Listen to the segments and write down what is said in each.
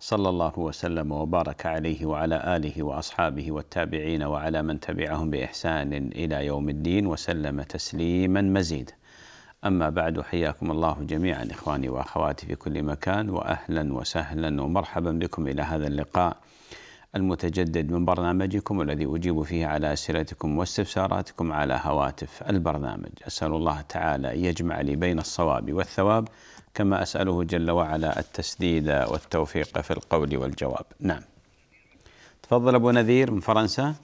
صلى الله وسلم وبارك عليه وعلى اله واصحابه والتابعين وعلى من تبعهم باحسان الى يوم الدين وسلم تسليما مزيدا. اما بعد حياكم الله جميعا اخواني واخواتي في كل مكان واهلا وسهلا ومرحبا بكم الى هذا اللقاء المتجدد من برنامجكم الذي أجيب فيه على أسئلتكم واستفساراتكم على هواتف البرنامج أسأل الله تعالى أن يجمع لي بين الصواب والثواب كما أسأله جل وعلا التسديد والتوفيق في القول والجواب نعم تفضل أبو نذير من فرنسا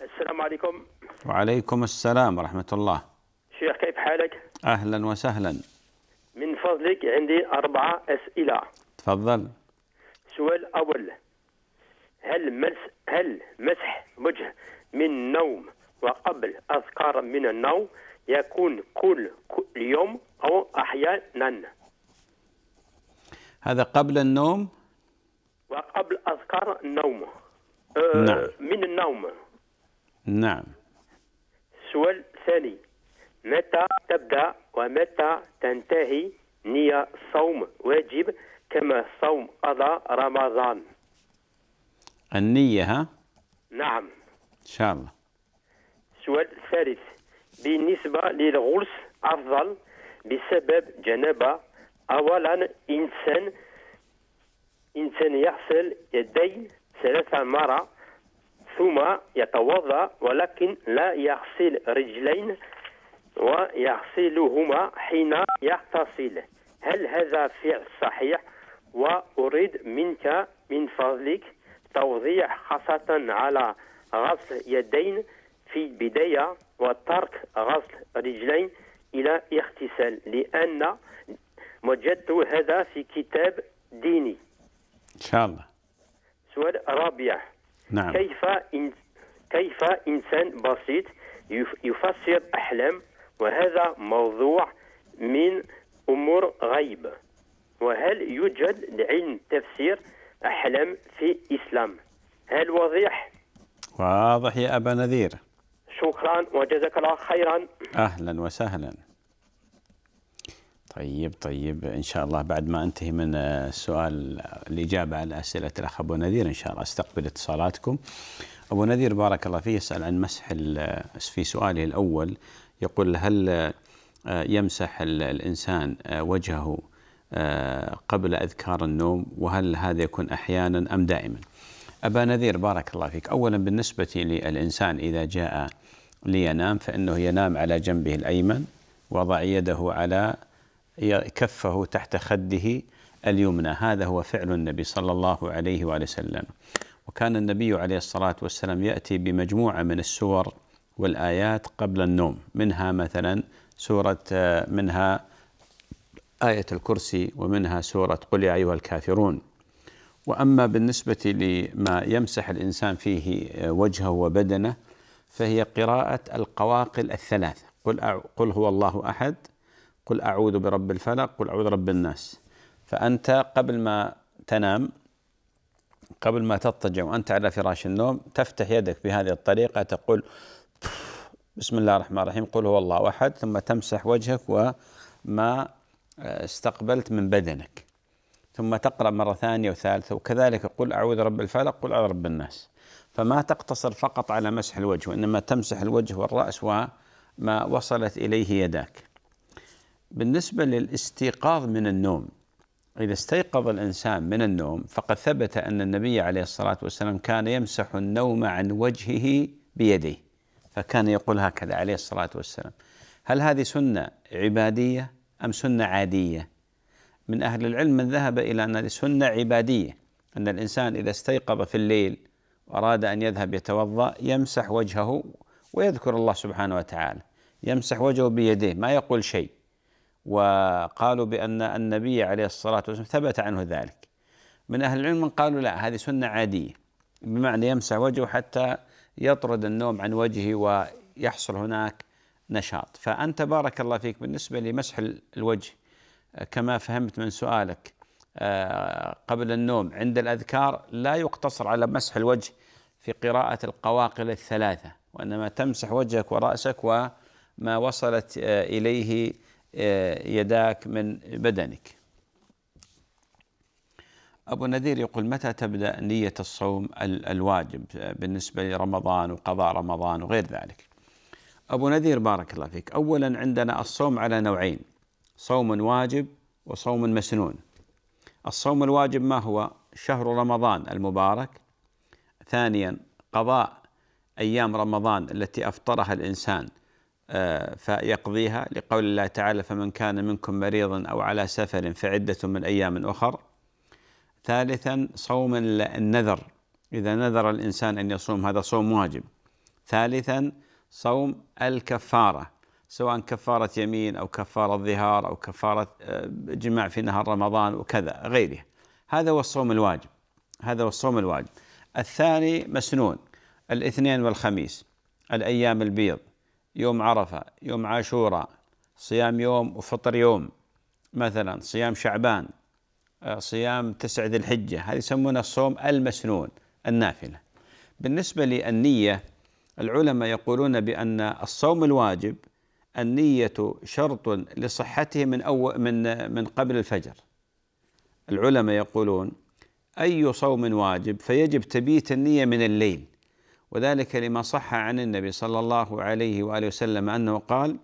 السلام عليكم وعليكم السلام ورحمة الله شيخ كيف حالك؟ أهلا وسهلا من فضلك عندي أربعة أسئلة تفضل السؤال الأول هل مسح هل مسح وجه من النوم وقبل أذكار من النوم يكون كل, كل يوم أو أحيانا هذا قبل النوم وقبل أذكار النوم أه، نعم. من النوم نعم سؤال ثاني متى تبدأ ومتى تنتهي نية صوم واجب كما صوم قضاء رمضان النية ها؟ نعم إن شاء الله سؤال ثالث بالنسبة للغرس أفضل بسبب جنابة أولا إنسان إنسان يغسل يدي ثلاث مرات ثم يتوضأ ولكن لا يغسل رجلين ويغسلهما حين يغتسل هل هذا فعل صحيح وأريد منك من فضلك توضيح خاصة على غسل يدين في البداية وترك غسل رجلين إلى اغتسال لأن وجدت هذا في كتاب ديني إن شاء الله سؤال رابع نعم كيف إن كيف إنسان بسيط يفسر أحلام وهذا موضوع من أمور غيب وهل يوجد علم تفسير أحلام في الإسلام هل واضح؟ واضح يا أبا نذير شكرا وجزاك الله خيرا اهلا وسهلا طيب طيب ان شاء الله بعد ما انتهي من السؤال آه، آه، الاجابه على اسئله الاخ ابو نذير ان شاء الله استقبل اتصالاتكم. ابو نذير بارك الله فيه يسال عن مسح آه، في سؤاله الاول يقول هل يمسح الانسان وجهه قبل اذكار النوم وهل هذا يكون احيانا ام دائما؟ أبا نذير بارك الله فيك أولا بالنسبة للإنسان إذا جاء لينام فإنه ينام على جنبه الأيمن وضع يده على كفه تحت خده اليمنى هذا هو فعل النبي صلى الله عليه وآله وسلم وكان النبي عليه الصلاة والسلام يأتي بمجموعة من السور والآيات قبل النوم منها مثلا سورة منها آية الكرسي ومنها سورة قل يا أيها الكافرون واما بالنسبه لما يمسح الانسان فيه آه، وجهه وبدنه فهي قراءه القواقل الثلاثه قل قل هو الله احد قل اعوذ برب الفلق قل اعوذ برب الناس فانت قبل ما تنام قبل ما تضطجع وانت على فراش النوم تفتح يدك بهذه الطريقه تقول بسم الله الرحمن الرحيم قل هو الله احد ثم تمسح وجهك وما آه، استقبلت من بدنك ثم تقرأ مرة ثانية وثالثة وكذلك قل أعوذ رب الفلق قل أعوذ رب الناس فما تقتصر فقط على مسح الوجه وإنما تمسح الوجه والرأس وما وصلت إليه يداك بالنسبة للاستيقاظ من النوم إذا استيقظ الإنسان من النوم فقد ثبت أن النبي عليه الصلاة والسلام كان يمسح النوم عن وجهه بيديه فكان يقول هكذا عليه الصلاة والسلام هل هذه سنة عبادية أم سنة عادية من أهل العلم من ذهب إلى أن السنة عبادية أن الإنسان إذا استيقظ في الليل وأراد أن يذهب يتوضأ يمسح وجهه ويذكر الله سبحانه وتعالى يمسح وجهه بيديه ما يقول شيء وقالوا بأن النبي عليه الصلاة والسلام ثبت عنه ذلك من أهل العلم من قالوا لا هذه سنة عادية بمعنى يمسح وجهه حتى يطرد النوم عن وجهه ويحصل هناك نشاط فأنت بارك الله فيك بالنسبة لمسح الوجه كما فهمت من سؤالك آه، قبل النوم عند الأذكار لا يقتصر على مسح الوجه في قراءة القواقل الثلاثة وإنما تمسح وجهك ورأسك وما وصلت آه، إليه آه، يداك من بدنك أبو نذير يقول متى تبدأ نية الصوم الواجب بالنسبة لرمضان وقضاء رمضان وغير ذلك أبو نذير بارك الله فيك أولا عندنا الصوم على نوعين صوم واجب وصوم مسنون الصوم الواجب ما هو شهر رمضان المبارك ثانيا قضاء أيام رمضان التي أفطرها الإنسان آه، فيقضيها لقول الله تعالى فمن كان منكم مريضا أو على سفر فعدة من أيام أخر ثالثا صوم النذر إذا نذر الإنسان أن يصوم هذا صوم واجب ثالثا صوم الكفارة سواء كفارة يمين أو كفارة ظهار أو كفارة آه، جماع في نهار رمضان وكذا غيره هذا هو الصوم الواجب هذا هو الصوم الواجب الثاني مسنون الاثنين والخميس الأيام البيض يوم عرفة يوم عاشوراء صيام يوم وفطر يوم مثلا صيام شعبان آه، صيام تسع ذي الحجة هذه يسمونه الصوم المسنون النافلة بالنسبة للنية العلماء يقولون بأن الصوم الواجب النية شرط لصحته من أول من من قبل الفجر العلماء يقولون أي صوم واجب فيجب تبيت النية من الليل وذلك لما صح عن النبي صلى الله عليه وآله وسلم أنه قال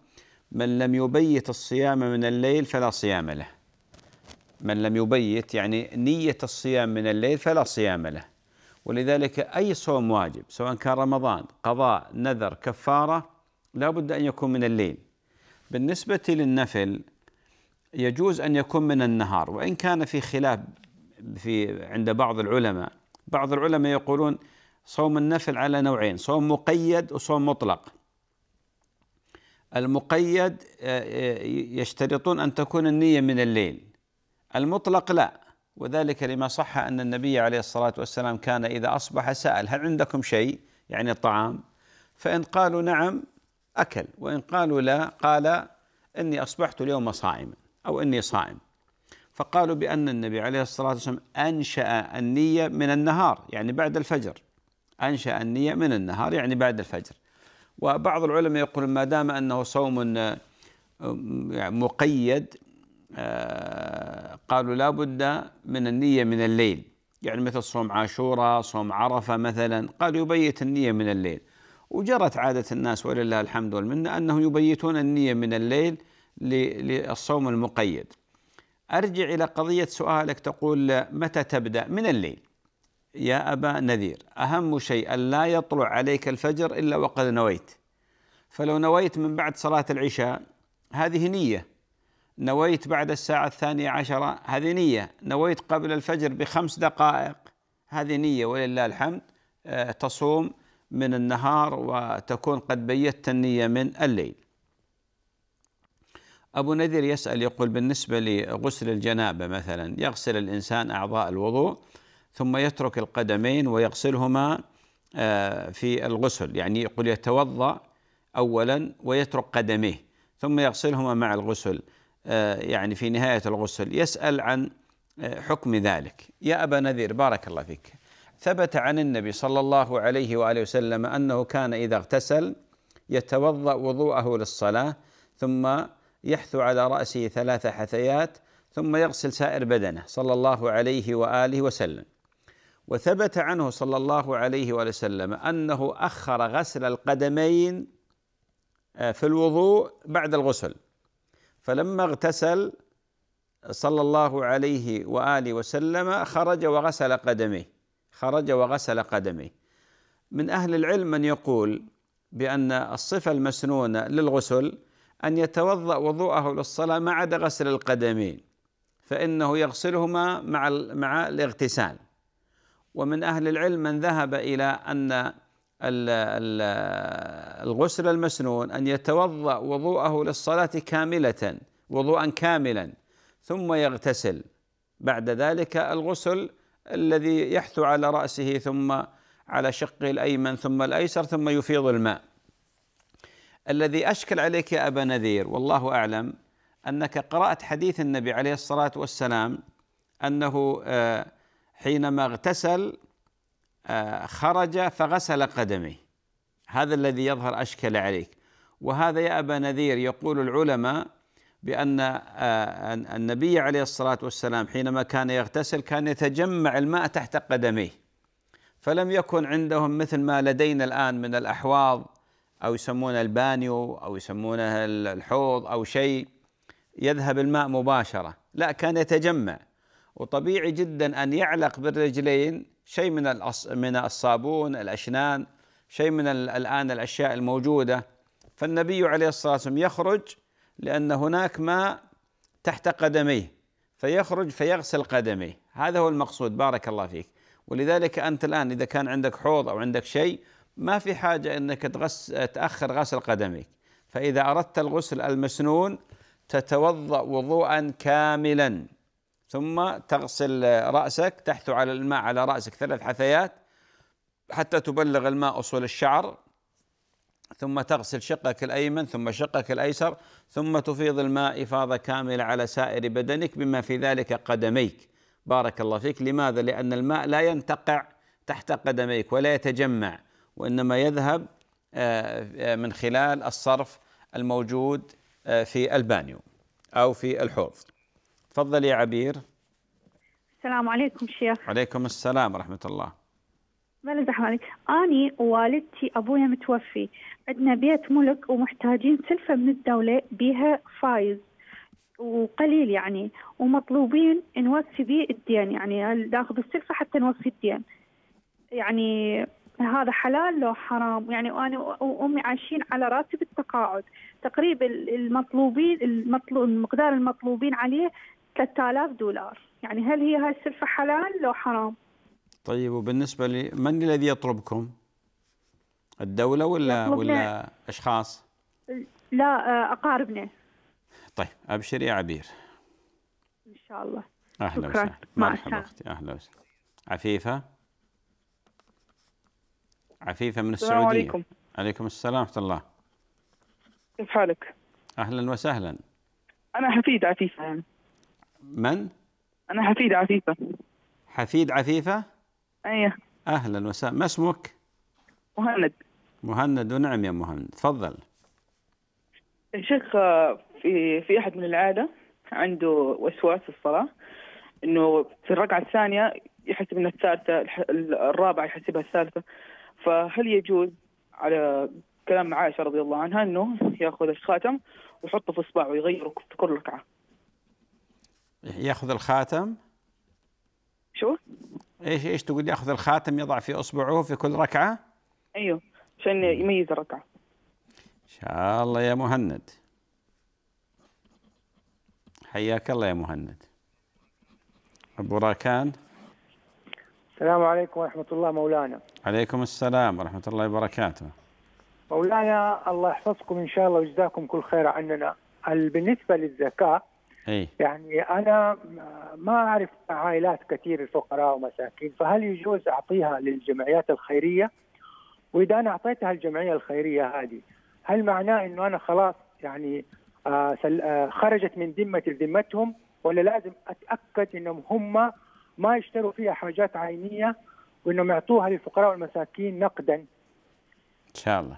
من لم يبيت الصيام من الليل فلا صيام له من لم يبيت يعني نية الصيام من الليل فلا صيام له ولذلك أي صوم واجب سواء كان رمضان قضاء نذر كفارة لا بد أن يكون من الليل بالنسبة للنفل يجوز أن يكون من النهار وإن كان في خلاف في عند بعض العلماء بعض العلماء يقولون صوم النفل على نوعين صوم مقيد وصوم مطلق المقيد آه، آه، يشترطون أن تكون النية من الليل المطلق لا وذلك لما صح أن النبي عليه الصلاة والسلام كان إذا أصبح سأل هل عندكم شيء يعني طعام فإن قالوا نعم أكل وإن قالوا لا قال إني أصبحت اليوم صائما أو إني صائم فقالوا بأن النبي عليه الصلاة والسلام أنشأ النية من النهار يعني بعد الفجر أنشأ النية من النهار يعني بعد الفجر وبعض العلماء يقول ما دام أنه صوم آه، يعني مقيد آه، قالوا لا بد من النية من الليل يعني مثل صوم عاشوراء صوم عرفة مثلا قال يبيت النية من الليل وجرت عادة الناس ولله الحمد والمنة أنهم يبيتون النية من الليل للصوم المقيد أرجع إلى قضية سؤالك تقول متى تبدأ من الليل يا أبا نذير أهم شيء أن لا يطلع عليك الفجر إلا وقد نويت فلو نويت من بعد صلاة العشاء هذه نية نويت بعد الساعة الثانية عشرة هذه نية نويت قبل الفجر بخمس دقائق هذه نية ولله الحمد آه، تصوم من النهار وتكون قد بيت النية من الليل أبو نذير يسأل يقول بالنسبة لغسل الجنابة مثلا يغسل الإنسان أعضاء الوضوء ثم يترك القدمين ويغسلهما آه، في الغسل يعني يقول يتوضأ أولا ويترك قدميه ثم يغسلهما مع الغسل آه، يعني في نهاية الغسل يسأل عن آه، حكم ذلك يا أبا نذير بارك الله فيك ثبت عن النبي صلى الله عليه واله وسلم انه كان اذا اغتسل يتوضا وضوءه للصلاه ثم يحثو على راسه ثلاث حثيات ثم يغسل سائر بدنه صلى الله عليه واله وسلم وثبت عنه صلى الله عليه واله وسلم انه اخر غسل القدمين آه، في الوضوء بعد الغسل فلما اغتسل صلى الله عليه واله وسلم خرج وغسل قدميه خرج وغسل قدميه من أهل العلم من يقول بأن الصفة المسنونة للغسل أن يتوضأ وضوءه للصلاة ما عدا غسل القدمين فإنه يغسلهما مع مع الاغتسال ومن أهل العلم من ذهب إلى أن الغسل المسنون أن يتوضأ وضوءه للصلاة كاملة وضوءا كاملا ثم يغتسل بعد ذلك الغسل الذي يحثو على رأسه ثم على شقه الأيمن ثم الأيسر ثم يفيض الماء الذي أشكل عليك يا أبا نذير والله أعلم أنك قرأت حديث النبي عليه الصلاة والسلام أنه آه، حينما اغتسل آه، خرج فغسل قدمه هذا الذي يظهر أشكل عليك وهذا يا أبا نذير يقول العلماء بأن آه، النبي عليه الصلاة والسلام حينما كان يغتسل كان يتجمع الماء تحت قدميه فلم يكن عندهم مثل ما لدينا الآن من الأحواض أو يسمونه البانيو أو يسمونه الحوض أو شيء يذهب الماء مباشرة لا كان يتجمع وطبيعي جدا أن يعلق بالرجلين شيء من من الصابون الأشنان شيء من الآن الأشياء الموجودة فالنبي عليه الصلاة والسلام يخرج لأن هناك ماء تحت قدميه فيخرج فيغسل قدميه هذا هو المقصود بارك الله فيك ولذلك أنت الآن إذا كان عندك حوض أو عندك شيء ما في حاجة أنك تغس تأخر غسل قدميك فإذا أردت الغسل المسنون تتوضأ وضوءا كاملا ثم تغسل رأسك تحث على الماء على رأسك ثلاث حثيات حتى تبلغ الماء أصول الشعر ثم تغسل شقك الأيمن ثم شقك الأيسر ثم تفيض الماء إفاضة كاملة على سائر بدنك بما في ذلك قدميك بارك الله فيك لماذا؟ لأن الماء لا ينتقع تحت قدميك ولا يتجمع وإنما يذهب آه، آه، من خلال الصرف الموجود آه، في البانيو أو في الحوض تفضلي يا عبير السلام عليكم شيخ عليكم السلام ورحمة الله ما لزح عليك أني ووالدتي أبويا متوفي عندنا بيت ملك ومحتاجين سلفة من الدولة بيها فايز وقليل يعني ومطلوبين نوفي به الدين يعني ناخذ السلفة حتى نوفي الدين يعني هذا حلال لو حرام يعني وانا وامي عايشين على راتب التقاعد تقريبا المطلوبين المطلوب المقدار المطلوبين عليه 3000 دولار يعني هل هي هاي السلفه حلال لو حرام؟ طيب وبالنسبة لمن الذي يطلبكم؟ الدولة ولا ولا أشخاص؟ لا آه، أقاربنا طيب أبشر يا عبير إن شاء الله أهلا وسهلا مرحبا أختي أهلا وسهلا عفيفة عفيفة من السعودية السلام عليكم عليكم السلام ورحمة الله كيف حالك؟ أهلا وسهلا أنا حفيد عفيفة من؟ أنا حفيد عفيفة حفيد عفيفة؟ ايوه اهلا وسهلا ما اسمك؟ مهند مهند ونعم يا مهند تفضل شيخ في في احد من العاده عنده وسواس الصلاه انه في الركعه الثانيه يحسب انها الثالثه الرابعه يحسبها الثالثه فهل يجوز على كلام عائشه رضي الله عنها انه ياخذ الخاتم ويحطه في اصبعه ويغيره في كل ركعه ياخذ الخاتم شو ايش ايش تقول ياخذ الخاتم يضع في اصبعه في كل ركعه؟ ايوه عشان يميز الركعه. ان شاء الله يا مهند. حياك الله يا مهند. ابو راكان السلام عليكم ورحمه الله مولانا. عليكم السلام ورحمه الله وبركاته. مولانا الله يحفظكم ان شاء الله ويجزاكم كل خير عننا. بالنسبه للزكاه أي. يعني أنا ما أعرف عائلات كثير الفقراء ومساكين فهل يجوز أعطيها للجمعيات الخيرية وإذا أنا أعطيتها الجمعية الخيرية هذه هل معناه أنه أنا خلاص يعني آه، آه، خرجت من ذمة ذمتهم ولا لازم أتأكد أنهم هم ما يشتروا فيها حاجات عينية وأنهم يعطوها للفقراء والمساكين نقدا إن شاء الله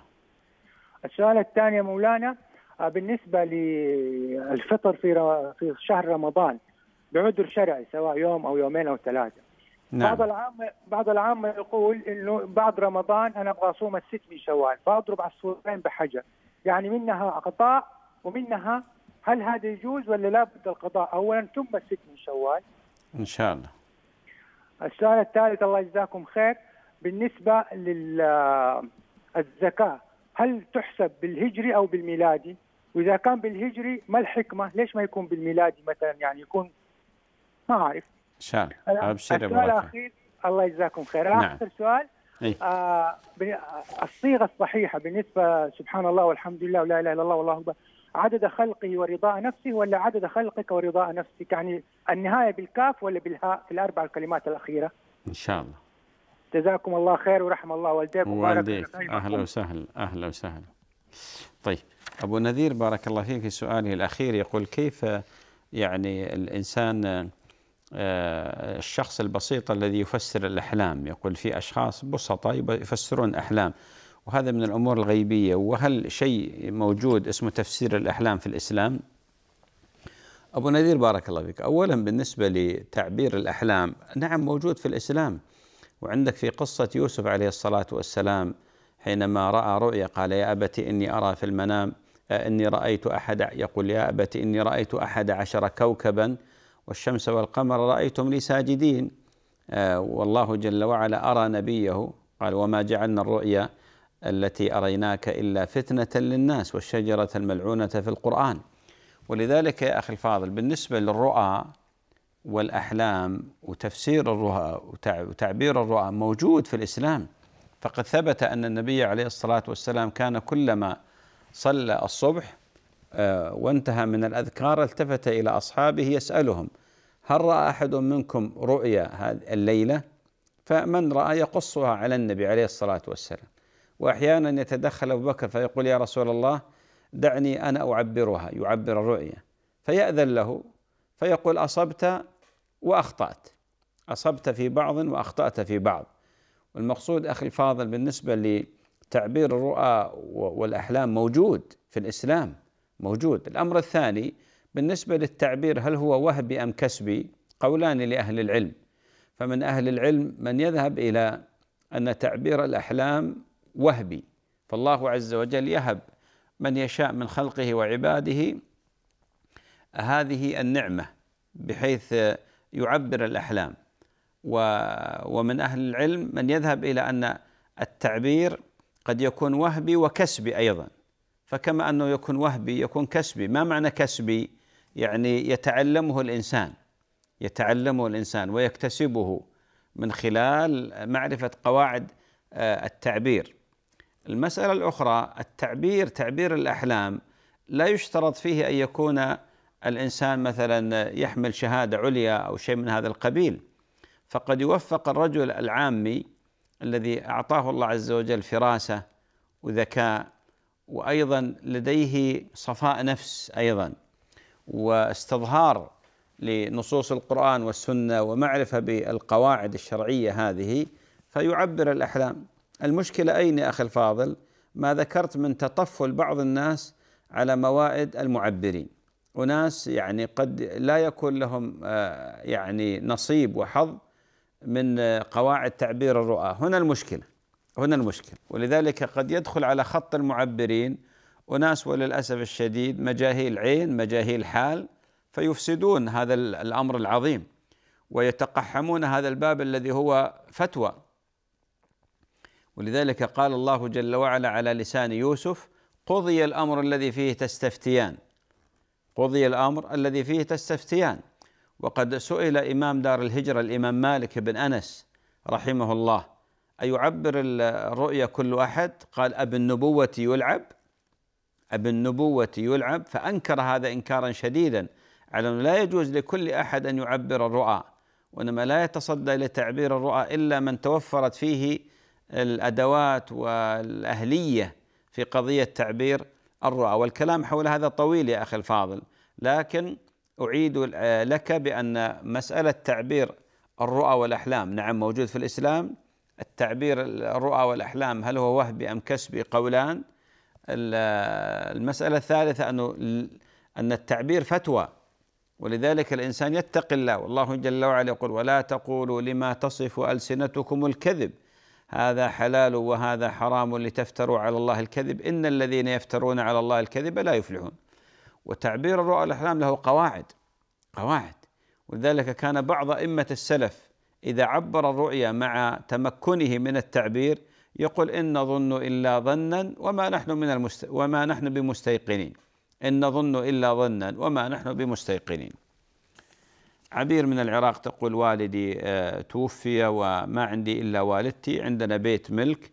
السؤال الثاني يا مولانا بالنسبة للفطر في في شهر رمضان بعذر شرعي سواء يوم أو يومين أو ثلاثة نعم. بعض العامة بعض العامة يقول انه بعد رمضان انا ابغى اصوم الست من شوال فاضرب الصورتين بحجر يعني منها قضاء ومنها هل هذا يجوز ولا لا بد القضاء اولا ثم الست من شوال ان شاء الله السؤال الثالث الله يجزاكم خير بالنسبة للزكاة هل تحسب بالهجري أو بالميلادي؟ واذا كان بالهجري ما الحكمه ليش ما يكون بالميلادي مثلا يعني يكون ما اعرف ان شاء الله ابشر السؤال الاخير الله يجزاكم خير نعم. اخر سؤال إيه؟ آه الصيغه الصحيحه بالنسبه سبحان الله والحمد لله ولا اله الا الله والله اكبر عدد خلقه ورضاء نفسه ولا عدد خلقك ورضاء نفسك يعني النهايه بالكاف ولا بالهاء في الاربع الكلمات الاخيره ان شاء الله جزاكم الله خير ورحم الله والديك ووالديك اهلا وسهلا اهلا وسهلا طيب أبو نذير بارك الله فيك في سؤاله الأخير يقول كيف يعني الإنسان آه، الشخص البسيط الذي يفسر الأحلام يقول في أشخاص بسطاء يفسرون أحلام وهذا من الأمور الغيبية وهل شيء موجود اسمه تفسير الأحلام في الإسلام أبو نذير بارك الله فيك أولا بالنسبة لتعبير الأحلام نعم موجود في الإسلام وعندك في قصة يوسف عليه الصلاة والسلام حينما رأى رؤيا قال يا أبت إني أرى في المنام آه، إني رأيت أحد يقول يا أبت إني رأيت أحد عشر كوكبا والشمس والقمر رأيتم لي ساجدين آه، والله جل وعلا أرى نبيه قال وما جعلنا الرؤيا التي أريناك إلا فتنة للناس والشجرة الملعونة في القرآن ولذلك يا أخي الفاضل بالنسبة للرؤى والأحلام وتفسير الرؤى وتعبير الرؤى موجود في الإسلام فقد ثبت أن النبي عليه الصلاة والسلام كان كلما صلى الصبح آه، وانتهى من الأذكار التفت إلى أصحابه يسألهم هل رأى أحد منكم رؤيا الليلة فمن رأى يقصها على النبي عليه الصلاة والسلام وأحيانا يتدخل أبو بكر فيقول يا رسول الله دعني أنا أعبرها يعبر الرؤيا فيأذن له فيقول أصبت وأخطأت أصبت في بعض وأخطأت في بعض والمقصود أخي الفاضل بالنسبة لتعبير الرؤى والأحلام موجود في الإسلام موجود الأمر الثاني بالنسبة للتعبير هل هو وهبي أم كسبي قولان لأهل العلم فمن أهل العلم من يذهب إلى أن تعبير الأحلام وهبي فالله عز وجل يهب من يشاء من خلقه وعباده هذه النعمة بحيث يعبر الأحلام ومن أهل العلم من يذهب إلى أن التعبير قد يكون وهبي وكسبي أيضا فكما أنه يكون وهبي يكون كسبي ما معنى كسبي يعني يتعلمه الإنسان يتعلمه الإنسان ويكتسبه من خلال معرفة قواعد آه، التعبير المسألة الأخرى التعبير تعبير الأحلام لا يشترط فيه أن يكون الإنسان مثلا يحمل شهادة عليا أو شيء من هذا القبيل فقد يوفق الرجل العامي الذي اعطاه الله عز وجل فراسه وذكاء وايضا لديه صفاء نفس ايضا واستظهار لنصوص القران والسنه ومعرفه بالقواعد الشرعيه هذه فيعبر الاحلام المشكله اين يا اخي الفاضل ما ذكرت من تطفل بعض الناس على موائد المعبرين أناس يعني قد لا يكون لهم آه، يعني نصيب وحظ من آه، قواعد تعبير الرؤى هنا المشكلة هنا المشكلة ولذلك قد يدخل على خط المعبرين أناس وللأسف الشديد مجاهيل عين مجاهيل حال فيفسدون هذا الأمر العظيم ويتقحمون هذا الباب الذي هو فتوى ولذلك قال الله جل وعلا على لسان يوسف قضي الامر الذي فيه تستفتيان قضي الامر الذي فيه تستفتيان وقد سئل إمام دار الهجرة الإمام مالك بن أنس رحمه الله أيعبر الرؤيا كل أحد قال أب النبوة يلعب أب النبوة يلعب فأنكر هذا إنكارا شديدا على أنه لا يجوز لكل أحد أن يعبر الرؤى وإنما لا يتصدى لتعبير الرؤى إلا من توفرت فيه الأدوات والأهلية في قضية تعبير الرؤى والكلام حول هذا طويل يا أخي الفاضل لكن أعيد آه، لك بأن مسألة تعبير الرؤى والأحلام نعم موجود في الإسلام التعبير الرؤى والأحلام هل هو وهبي أم كسبي قولان آه، المسألة الثالثة أنه أن التعبير فتوى ولذلك الإنسان يتقي الله والله جل وعلا يقول ولا تقولوا لما تصف ألسنتكم الكذب هذا حلال وهذا حرام لتفتروا على الله الكذب إن الذين يفترون على الله الكذب لا يفلحون وتعبير الرؤى والأحلام له قواعد قواعد ولذلك كان بعض أئمة السلف إذا عبر الرؤيا مع تمكنه من التعبير يقول إن نظن إلا ظنا وما نحن من المست... وما نحن بمستيقنين إن نظن إلا ظنا وما نحن بمستيقنين عبير من العراق تقول والدي آه، توفي وما عندي إلا والدتي عندنا بيت ملك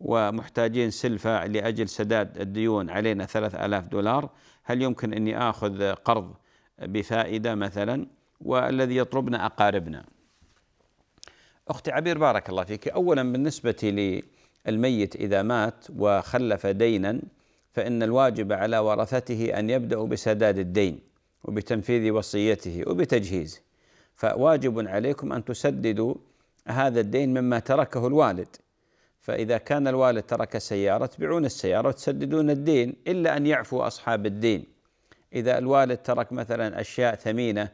ومحتاجين سلفة لأجل سداد الديون علينا ثلاث ألاف دولار هل يمكن اني اخذ قرض بفائده مثلا والذي يطلبنا اقاربنا. اختي عبير بارك الله فيك، اولا بالنسبه للميت اذا مات وخلف دينا فان الواجب على ورثته ان يبداوا بسداد الدين وبتنفيذ وصيته وبتجهيزه. فواجب عليكم ان تسددوا هذا الدين مما تركه الوالد فإذا كان الوالد ترك سيارة تبيعون السيارة وتسددون الدين إلا أن يعفو أصحاب الدين إذا الوالد ترك مثلا أشياء ثمينة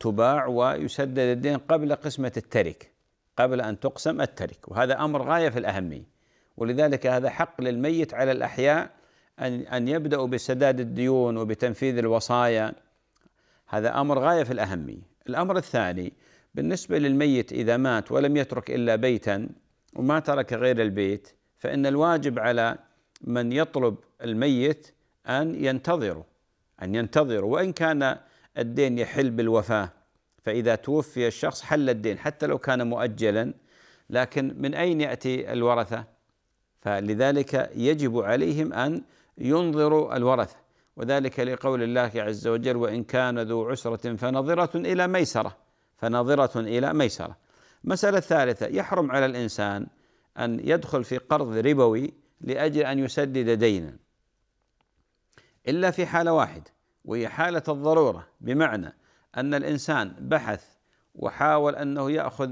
تباع ويسدد الدين قبل قسمة الترك قبل أن تقسم الترك وهذا أمر غاية في الأهمية ولذلك هذا حق للميت على الأحياء أن أن يبدأوا بسداد الديون وبتنفيذ الوصايا هذا أمر غاية في الأهمية الأمر الثاني بالنسبة للميت إذا مات ولم يترك إلا بيتا وما ترك غير البيت فإن الواجب على من يطلب الميت أن ينتظروا أن ينتظروا وإن كان الدين يحل بالوفاة فإذا توفي الشخص حل الدين حتى لو كان مؤجلا لكن من أين يأتي الورثة فلذلك يجب عليهم أن ينظروا الورثة وذلك لقول الله عز وجل وإن كان ذو عسرة فنظرة إلى ميسرة فنظرة إلى ميسرة مسألة ثالثة يحرم على الإنسان أن يدخل في قرض ربوي لأجل أن يسدد دينا إلا في حالة واحدة وهي حالة الضرورة بمعنى أن الإنسان بحث وحاول أنه يأخذ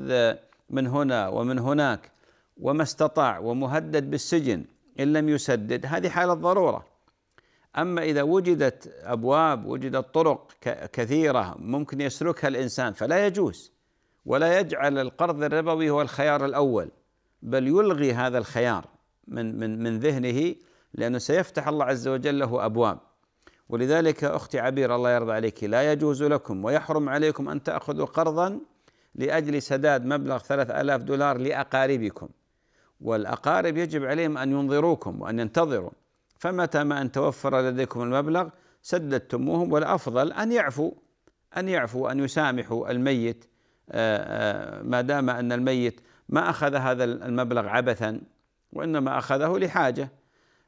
من هنا ومن هناك وما استطاع ومهدد بالسجن إن لم يسدد هذه حالة ضرورة أما إذا وجدت أبواب وجدت طرق كثيرة ممكن يسلكها الإنسان فلا يجوز ولا يجعل القرض الربوي هو الخيار الاول بل يلغي هذا الخيار من من من ذهنه لانه سيفتح الله عز وجل له ابواب ولذلك اختي عبير الله يرضى عليك لا يجوز لكم ويحرم عليكم ان تاخذوا قرضا لاجل سداد مبلغ 3000 دولار لاقاربكم والأقارب يجب عليهم أن ينظروكم وأن ينتظروا فمتى ما أن توفر لديكم المبلغ سددتموهم والأفضل أن يعفوا أن يعفوا أن يسامحوا الميت آه، آه، ما دام أن الميت ما أخذ هذا المبلغ عبثا وإنما أخذه لحاجة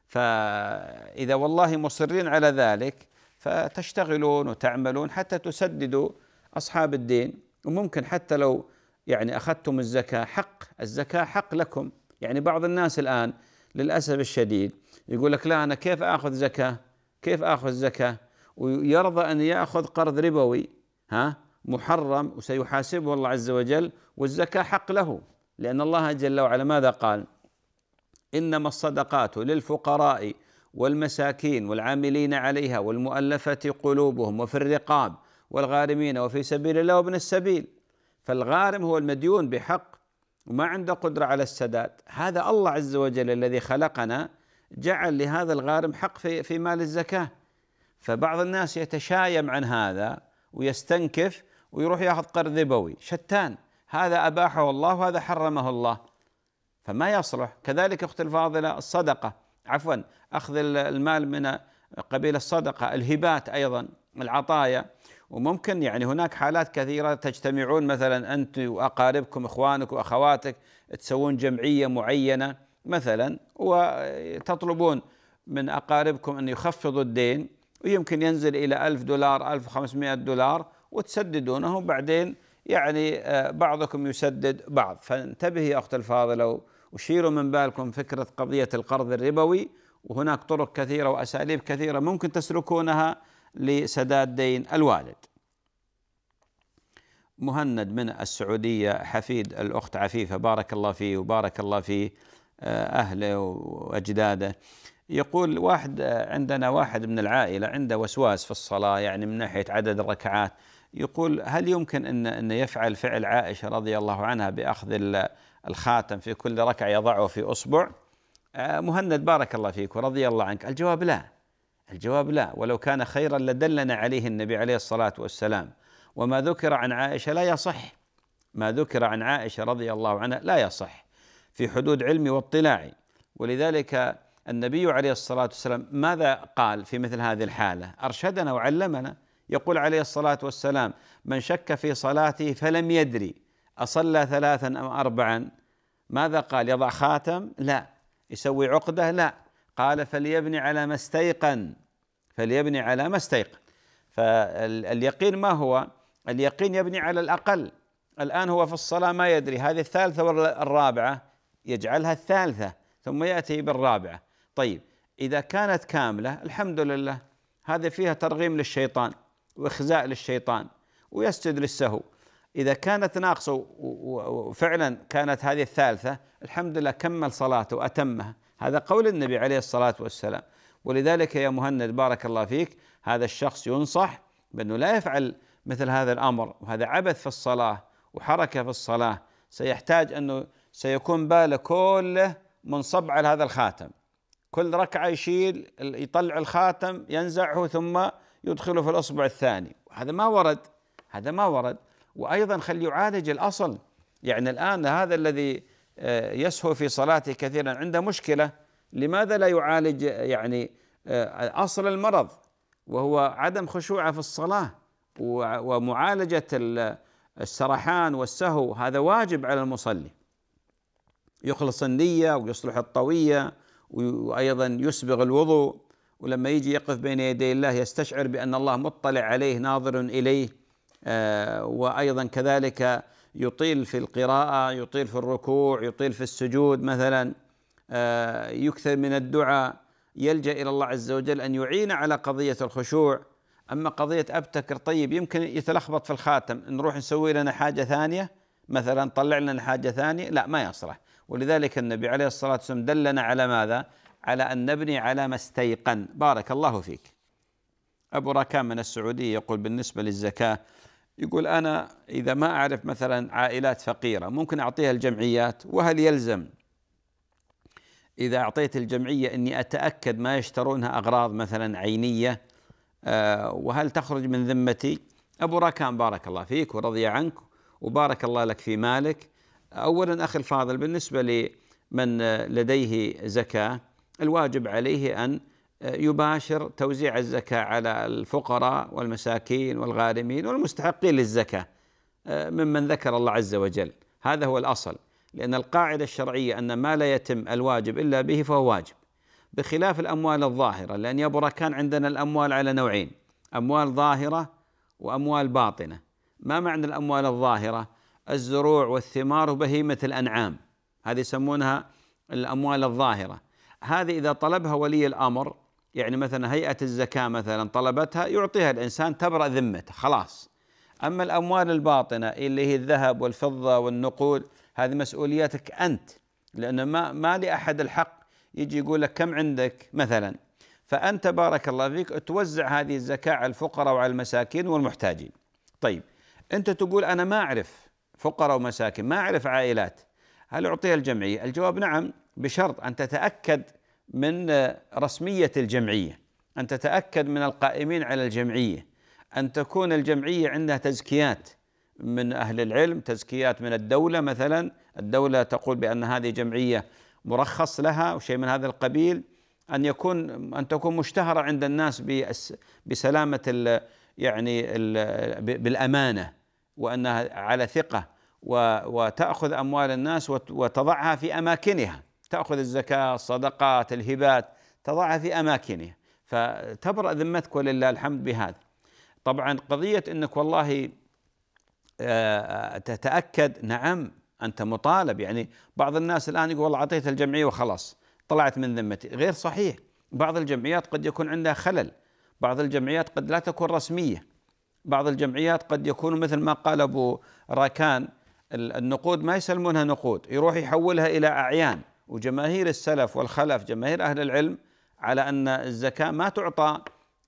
فإذا والله مصرين على ذلك فتشتغلون وتعملون حتى تسددوا أصحاب الدين وممكن حتى لو يعني أخذتم الزكاة حق الزكاة حق لكم يعني بعض الناس الآن للأسف الشديد يقول لك لا أنا كيف آخذ زكاة كيف آخذ زكاة ويرضى أن يأخذ قرض ربوي ها محرم وسيحاسبه الله عز وجل والزكاة حق له لأن الله جل وعلا ماذا قال إنما الصدقات للفقراء والمساكين والعاملين عليها والمؤلفة قلوبهم وفي الرقاب والغارمين وفي سبيل الله وابن السبيل فالغارم هو المديون بحق وما عنده قدرة على السداد هذا الله عز وجل الذي خلقنا جعل لهذا الغارم حق في, في مال الزكاة فبعض الناس يتشايم عن هذا ويستنكف ويروح ياخذ قرض ربوي شتان هذا اباحه الله وهذا حرمه الله فما يصلح كذلك اختي الفاضله الصدقه عفوا اخذ المال من قبيل الصدقه الهبات ايضا العطايا وممكن يعني هناك حالات كثيره تجتمعون مثلا انت واقاربكم اخوانك واخواتك تسوون جمعيه معينه مثلا وتطلبون من أقاربكم أن يخفضوا الدين ويمكن ينزل إلى ألف دولار ألف دولار وتسددونه بعدين يعني آه، بعضكم يسدد بعض فانتبه يا أخت الفاضلة وشيلوا من بالكم فكرة قضية القرض الربوي وهناك طرق كثيرة وأساليب كثيرة ممكن تسلكونها لسداد دين الوالد مهند من السعودية حفيد الأخت عفيفة بارك الله فيه وبارك الله في آه، أهله وأجداده يقول واحد آه، عندنا واحد من العائلة عنده وسواس في الصلاة يعني من ناحية عدد الركعات يقول هل يمكن ان ان يفعل فعل عائشه رضي الله عنها باخذ الخاتم في كل ركعه يضعه في اصبع؟ آه، مهند بارك الله فيك ورضي الله عنك، الجواب لا الجواب لا ولو كان خيرا لدلنا عليه النبي عليه الصلاه والسلام وما ذكر عن عائشه لا يصح ما ذكر عن عائشه رضي الله عنها لا يصح في حدود علمي واطلاعي ولذلك النبي عليه الصلاه والسلام ماذا قال في مثل هذه الحاله؟ ارشدنا وعلمنا يقول عليه الصلاة والسلام من شك في صلاته فلم يدري أصلى ثلاثا أم أربعا ماذا قال يضع خاتم لا يسوي عقدة لا قال فليبني على ما استيقن فليبني على ما استيقن فاليقين ما هو اليقين يبني على الأقل الآن هو في الصلاة ما يدري هذه الثالثة والرابعة يجعلها الثالثة ثم يأتي بالرابعة طيب إذا كانت كاملة الحمد لله هذا فيها ترغيم للشيطان واخزاء للشيطان ويسجد للسهو اذا كانت ناقصه وفعلا كانت هذه الثالثه الحمد لله كمل صلاته واتمها هذا قول النبي عليه الصلاه والسلام ولذلك يا مهند بارك الله فيك هذا الشخص ينصح بانه لا يفعل مثل هذا الامر وهذا عبث في الصلاه وحركه في الصلاه سيحتاج انه سيكون باله كله منصب على هذا الخاتم كل ركعة يشيل يطلع الخاتم ينزعه ثم يدخله في الأصبع الثاني هذا ما ورد هذا ما ورد وأيضا خلي يعالج الأصل يعني الآن هذا الذي آه، يسهو في صلاته كثيرا عنده مشكلة لماذا لا يعالج يعني آه، أصل المرض وهو عدم خشوعه في الصلاة ومعالجة السرحان والسهو هذا واجب على المصلي يخلص النية ويصلح الطوية وأيضا يسبغ الوضوء ولما يجي يقف بين يدي الله يستشعر بأن الله مطلع عليه ناظر إليه آه، وأيضا كذلك يطيل في القراءة يطيل في الركوع يطيل في السجود مثلا آه، يكثر من الدعاء يلجأ إلى الله عز وجل أن يعين على قضية الخشوع أما قضية أبتكر طيب يمكن يتلخبط في الخاتم نروح نسوي لنا حاجة ثانية مثلا طلع لنا حاجة ثانية لا ما يصلح ولذلك النبي عليه الصلاة والسلام دلنا على ماذا؟ على أن نبني على ما استيقن بارك الله فيك أبو راكان من السعودية يقول بالنسبة للزكاة يقول أنا إذا ما أعرف مثلا عائلات فقيرة ممكن أعطيها الجمعيات وهل يلزم إذا أعطيت الجمعية أني أتأكد ما يشترونها أغراض مثلا عينية آه، وهل تخرج من ذمتي أبو راكان بارك الله فيك ورضي عنك وبارك الله لك في مالك اولا اخي الفاضل بالنسبه لمن لديه زكاه الواجب عليه ان يباشر توزيع الزكاه على الفقراء والمساكين والغارمين والمستحقين للزكاه آه، ممن ذكر الله عز وجل هذا هو الاصل لان القاعده الشرعيه ان ما لا يتم الواجب الا به فهو واجب بخلاف الاموال الظاهره لان يا بركان عندنا الاموال على نوعين اموال ظاهره واموال باطنه ما معنى الاموال الظاهره الزروع والثمار وبهيمة الأنعام هذه يسمونها الأموال الظاهرة هذه إذا طلبها ولي الأمر يعني مثلا هيئة الزكاة مثلا طلبتها يعطيها الإنسان تبرأ ذمته خلاص أما الأموال الباطنة اللي هي الذهب والفضة والنقود هذه مسؤوليتك أنت لأن ما, ما لأحد الحق يجي يقول لك كم عندك مثلا فأنت بارك الله فيك توزع هذه الزكاة على الفقراء وعلى المساكين والمحتاجين طيب أنت تقول أنا ما أعرف فقراء ومساكين ما أعرف عائلات هل أعطيها الجمعية؟ الجواب نعم بشرط أن تتأكد من رسمية الجمعية أن تتأكد من القائمين على الجمعية أن تكون الجمعية عندها تزكيات من أهل العلم تزكيات من الدولة مثلا الدولة تقول بأن هذه جمعية مرخص لها وشيء من هذا القبيل أن يكون أن تكون مشتهرة عند الناس بسلامة يعني بالأمانة وانها على ثقه وتاخذ اموال الناس وتضعها في اماكنها تاخذ الزكاه الصدقات الهبات تضعها في اماكنها فتبرأ ذمتك ولله الحمد بهذا طبعا قضيه انك والله آه، تتاكد نعم انت مطالب يعني بعض الناس الان يقول والله اعطيت الجمعيه وخلاص طلعت من ذمتي غير صحيح بعض الجمعيات قد يكون عندها خلل بعض الجمعيات قد لا تكون رسميه بعض الجمعيات قد يكون مثل ما قال ابو راكان النقود ما يسلمونها نقود يروح يحولها الى اعيان وجماهير السلف والخلف جماهير اهل العلم على ان الزكاه ما تعطى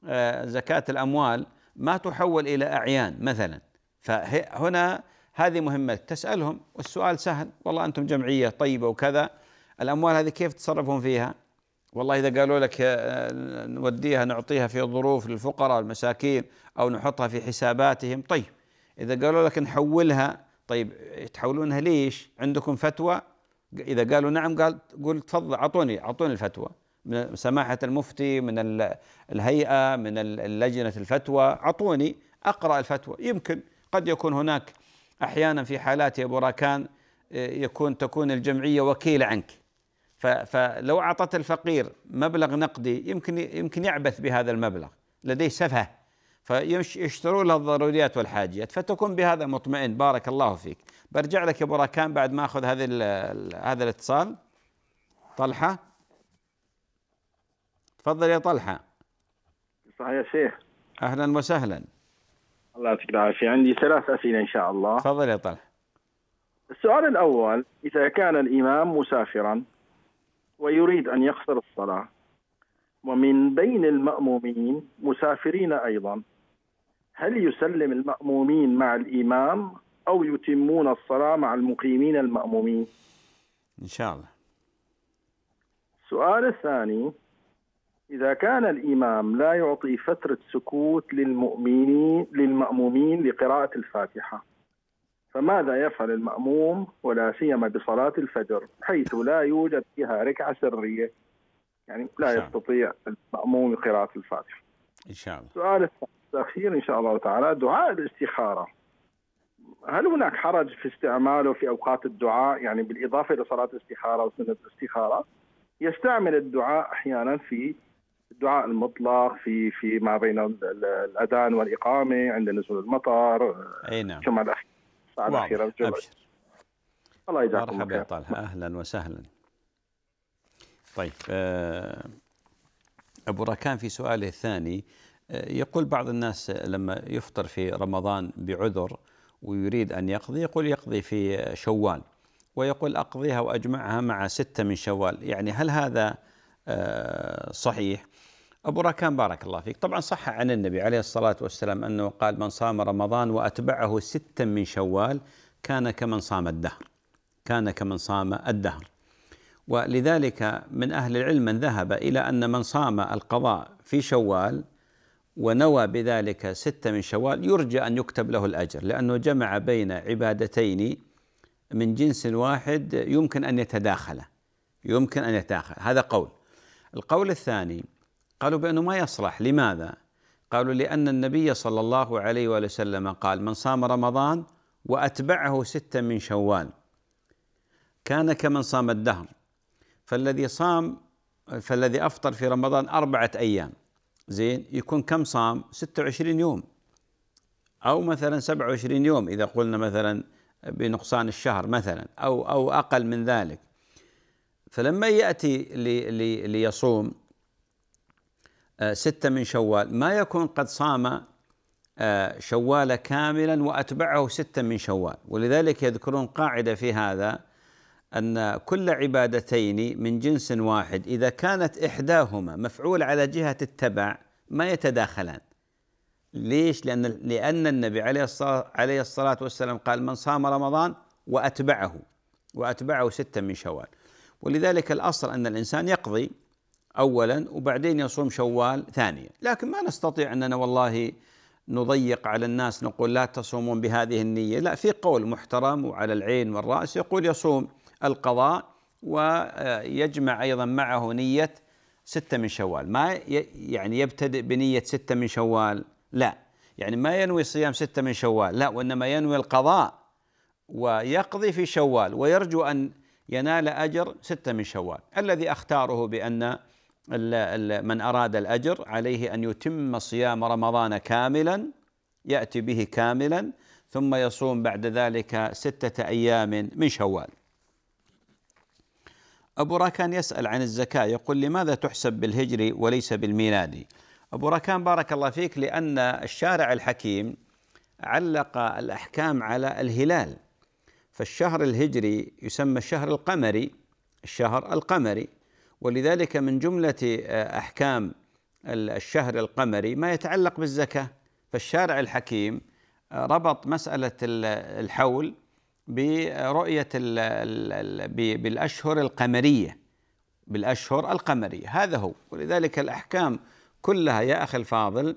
آه، زكاه الاموال ما تحول الى اعيان مثلا فهنا هذه مهمة تسألهم والسؤال سهل والله أنتم جمعية طيبة وكذا الأموال هذه كيف تتصرفون فيها والله إذا قالوا لك نوديها نعطيها في ظروف للفقراء المساكين أو نحطها في حساباتهم طيب إذا قالوا لك نحولها طيب تحولونها ليش عندكم فتوى إذا قالوا نعم قال قل تفضل أعطوني أعطوني الفتوى من سماحة المفتي من الهيئة من لجنة الفتوى أعطوني أقرأ الفتوى يمكن قد يكون هناك أحيانا في حالات يا أبو راكان آه، يكون تكون الجمعية وكيلة عنك فلو اعطت الفقير مبلغ نقدي يمكن يمكن يعبث بهذا المبلغ لديه سفه فيشتروا له الضروريات والحاجيات فتكون بهذا مطمئن بارك الله فيك برجع لك يا ابو راكان بعد ما اخذ هذه هذا الاتصال طلحه تفضل يا طلحه صحيح يا شيخ اهلا وسهلا الله يعطيك العافيه عندي ثلاث اسئله ان شاء الله تفضل يا طلحه السؤال الاول اذا كان الامام مسافرا ويريد أن يخسر الصلاة ومن بين المأمومين مسافرين أيضا هل يسلم المأمومين مع الإمام أو يتمون الصلاة مع المقيمين المأمومين إن شاء الله السؤال الثاني إذا كان الإمام لا يعطي فترة سكوت للمؤمنين للمأمومين لقراءة الفاتحة فماذا يفعل المأموم ولا سيما بصلاة الفجر حيث لا يوجد فيها ركعة سرية يعني لا يستطيع المأموم قراءة الفاتحة إن شاء الله السؤال الأخير إن شاء الله تعالى دعاء الاستخارة هل هناك حرج في استعماله في أوقات الدعاء يعني بالإضافة إلى صلاة الاستخارة وسنة الاستخارة يستعمل الدعاء أحيانا في الدعاء المطلق في في ما بين الأذان والإقامة عند نزول المطر آه، أي نعم ساعة خير الله يجزاك مرحبا يا طلحة أهلا وسهلا طيب آه، أبو ركان في سؤاله الثاني آه، يقول بعض الناس لما يفطر في رمضان بعذر ويريد أن يقضي يقول يقضي في شوال ويقول أقضيها وأجمعها مع ستة من شوال يعني هل هذا آه، صحيح أبو راكان بارك الله فيك طبعا صح عن النبي عليه الصلاة والسلام أنه قال من صام رمضان وأتبعه ستا من شوال كان كمن صام الدهر كان كمن صام الدهر ولذلك من أهل العلم من ذهب إلى أن من صام القضاء في شوال ونوى بذلك ستة من شوال يرجى أن يكتب له الأجر لأنه جمع بين عبادتين من جنس واحد يمكن أن يتداخل يمكن أن يتداخل هذا قول القول الثاني قالوا بأنه ما يصلح لماذا؟ قالوا لأن النبي صلى الله عليه وآله وسلم قال من صام رمضان وأتبعه ستا من شوال كان كمن صام الدهر فالذي صام فالذي أفطر في رمضان أربعة أيام زين يكون كم صام 26 يوم أو مثلا 27 يوم إذا قلنا مثلا بنقصان الشهر مثلا أو أو أقل من ذلك فلما يأتي لي لي ليصوم ستة من شوال ما يكون قد صام آه، شوال كاملا وأتبعه ستة من شوال ولذلك يذكرون قاعدة في هذا أن كل عبادتين من جنس واحد إذا كانت إحداهما مفعول على جهة التبع ما يتداخلان ليش؟ لأن لأن النبي عليه الصلاة عليه الصلاة والسلام قال من صام رمضان وأتبعه وأتبعه ستة من شوال ولذلك الأصل أن الإنسان يقضي اولا وبعدين يصوم شوال ثانيا، لكن ما نستطيع اننا والله نضيق على الناس نقول لا تصومون بهذه النيه، لا في قول محترم وعلى العين والراس يقول يصوم القضاء ويجمع ايضا معه نيه سته من شوال، ما يعني يبتدئ بنيه سته من شوال، لا، يعني ما ينوي صيام سته من شوال، لا وانما ينوي القضاء ويقضي في شوال ويرجو ان ينال اجر سته من شوال، الذي اختاره بان من أراد الأجر عليه أن يتم صيام رمضان كاملا يأتي به كاملا ثم يصوم بعد ذلك ستة أيام من شوال أبو راكان يسأل عن الزكاة يقول لماذا تحسب بالهجري وليس بالميلادي أبو راكان بارك الله فيك لأن الشارع الحكيم علق الأحكام على الهلال فالشهر الهجري يسمى الشهر القمري الشهر القمري ولذلك من جملة آه، أحكام الشهر القمري ما يتعلق بالزكاة فالشارع الحكيم آه، ربط مسألة الحول برؤية بالأشهر القمرية بالأشهر القمرية هذا هو ولذلك الأحكام كلها يا أخي الفاضل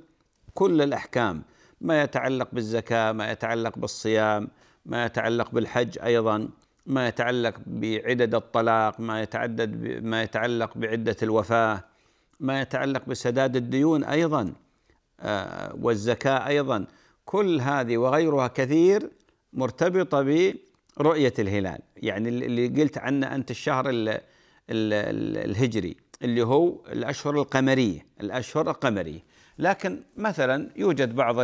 كل الأحكام ما يتعلق بالزكاة ما يتعلق بالصيام ما يتعلق بالحج أيضا ما يتعلق بعدد الطلاق ما يتعدد ما يتعلق بعدة الوفاة ما يتعلق بسداد الديون أيضا آه، والزكاة أيضا كل هذه وغيرها كثير مرتبطة برؤية الهلال يعني اللي قلت عنه أنت الشهر الهجري اللي هو الأشهر القمرية الأشهر القمرية لكن مثلا يوجد بعض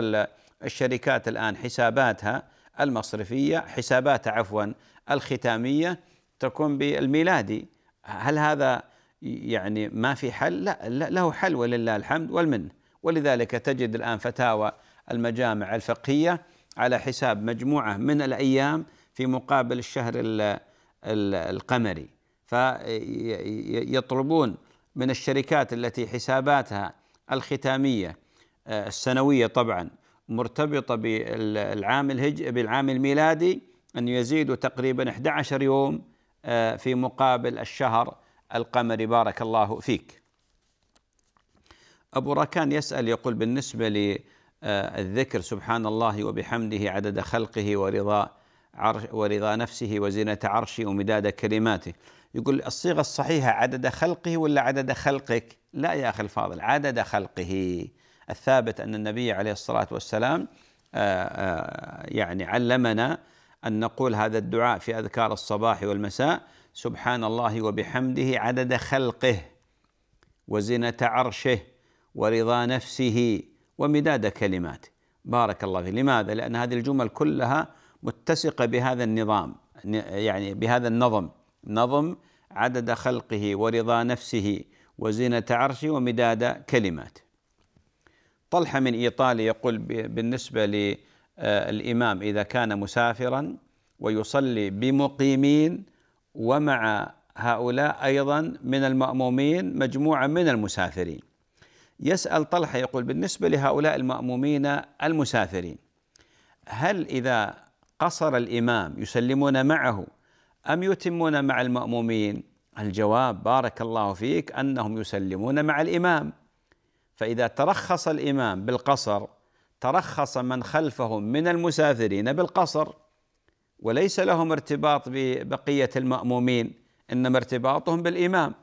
الشركات الآن حساباتها المصرفية حساباتها عفوا الختامية تكون بالميلادي هل هذا يعني ما في حل؟ لا, له حل ولله الحمد والمن ولذلك تجد الآن فتاوى المجامع الفقهية على حساب مجموعة من الأيام في مقابل الشهر القمري فيطلبون من الشركات التي حساباتها الختامية السنوية طبعا مرتبطة بالعام الهج بالعام الميلادي أن يزيدوا تقريبا 11 يوم آه، في مقابل الشهر القمري بارك الله فيك أبو راكان يسأل يقول بالنسبة للذكر سبحان الله وبحمده عدد خلقه ورضا عرش ورضا نفسه وزينة عرشه ومداد كلماته يقول الصيغة الصحيحة عدد خلقه ولا عدد خلقك لا يا أخي الفاضل عدد خلقه الثابت أن النبي عليه الصلاة والسلام آه، آه، يعني علمنا أن نقول هذا الدعاء في أذكار الصباح والمساء سبحان الله وبحمده عدد خلقه وزنة عرشه ورضا نفسه ومداد كلماته بارك الله فيه لماذا؟ لأن هذه الجمل كلها متسقة بهذا النظام يعني بهذا النظم نظم عدد خلقه ورضا نفسه وزنة عرشه ومداد كلماته طلحة من إيطاليا يقول بالنسبة آه، الإمام إذا كان مسافرا ويصلي بمقيمين ومع هؤلاء أيضا من المأمومين مجموعة من المسافرين يسأل طلحة يقول بالنسبة لهؤلاء المأمومين المسافرين هل إذا قصر الإمام يسلمون معه أم يتمون مع المأمومين الجواب بارك الله فيك أنهم يسلمون مع الإمام فإذا ترخص الإمام بالقصر ترخص من خلفهم من المسافرين بالقصر وليس لهم ارتباط ببقيه المامومين انما ارتباطهم بالامام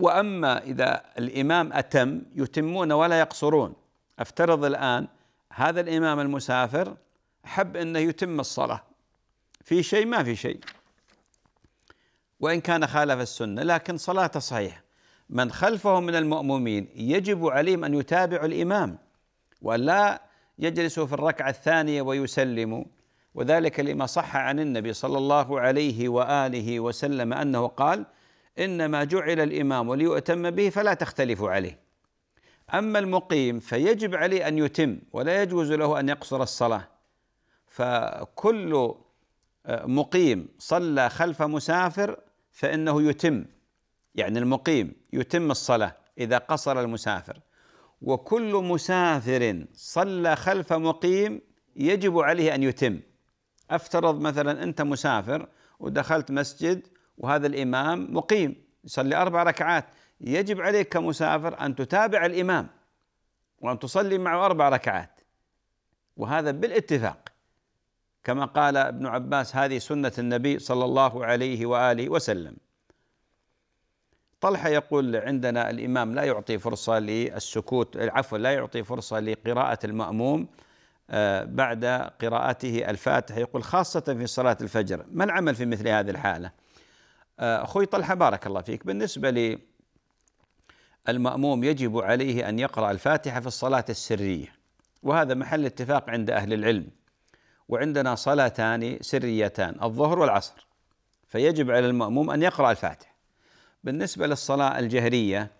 واما اذا الامام اتم يتمون ولا يقصرون افترض الان هذا الامام المسافر حب انه يتم الصلاه في شيء ما في شيء وان كان خالف السنه لكن صلاته صحيحه من خلفه من المأمومين يجب عليهم ان يتابعوا الامام ولا يجلس في الركعة الثانية ويسلم وذلك لما صح عن النبي صلى الله عليه وآله وسلم أنه قال إنما جعل الإمام وليؤتم به فلا تختلفوا عليه أما المقيم فيجب عليه أن يتم ولا يجوز له أن يقصر الصلاة فكل آه، مقيم صلى خلف مسافر فإنه يتم يعني المقيم يتم الصلاة إذا قصر المسافر وكل مسافر صلى خلف مقيم يجب عليه أن يتم أفترض مثلا أنت مسافر ودخلت مسجد وهذا الإمام مقيم يصلي أربع ركعات يجب عليك كمسافر أن تتابع الإمام وأن تصلي معه أربع ركعات وهذا بالاتفاق كما قال ابن عباس هذه سنة النبي صلى الله عليه وآله وسلم طلحة يقول عندنا الإمام لا يعطي فرصة للسكوت عفوا لا يعطي فرصة لقراءة المأموم آه، بعد قراءته الفاتحة يقول خاصة في صلاة الفجر ما العمل في مثل هذه الحالة آه، أخوي طلحة بارك الله فيك بالنسبة للمأموم يجب عليه أن يقرأ الفاتحة في الصلاة السرية وهذا محل اتفاق عند أهل العلم وعندنا صلاتان سريتان الظهر والعصر فيجب على المأموم أن يقرأ الفاتحة بالنسبة للصلاة الجهرية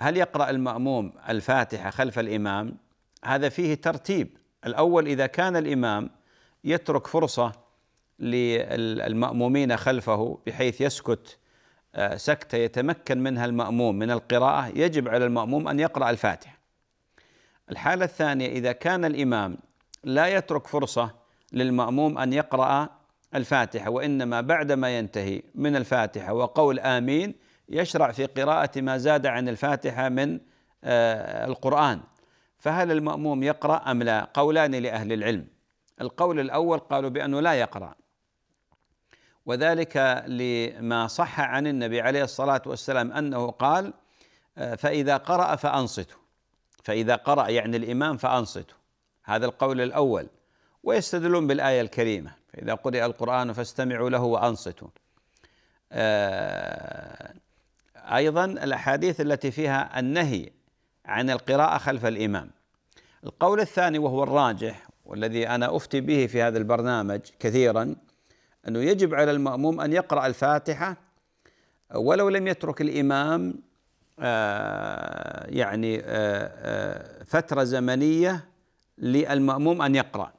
هل يقرأ المأموم الفاتحة خلف الإمام؟ هذا فيه ترتيب الأول إذا كان الإمام يترك فرصة للمأمومين خلفه بحيث يسكت آه، سكتة يتمكن منها المأموم من القراءة يجب على المأموم أن يقرأ الفاتحة الحالة الثانية إذا كان الإمام لا يترك فرصة للمأموم أن يقرأ الفاتحة وإنما بعدما ينتهي من الفاتحة وقول آمين يشرع في قراءة ما زاد عن الفاتحة من آه، القرآن فهل المأموم يقرأ أم لا؟ قولان لأهل العلم القول الأول قالوا بأنه لا يقرأ وذلك لما صح عن النبي عليه الصلاة والسلام أنه قال آه، فإذا قرأ فأنصتوا فإذا قرأ يعني الإمام فأنصتوا هذا القول الأول ويستدلون بالآية الكريمة فإذا قرئ القرآن فاستمعوا له وأنصتوا آه ايضا الاحاديث التي فيها النهي عن القراءه خلف الامام القول الثاني وهو الراجح والذي انا افتي به في هذا البرنامج كثيرا انه يجب على الماموم ان يقرا الفاتحه ولو لم يترك الامام آه، يعني آه، آه، فتره زمنيه للماموم ان يقرا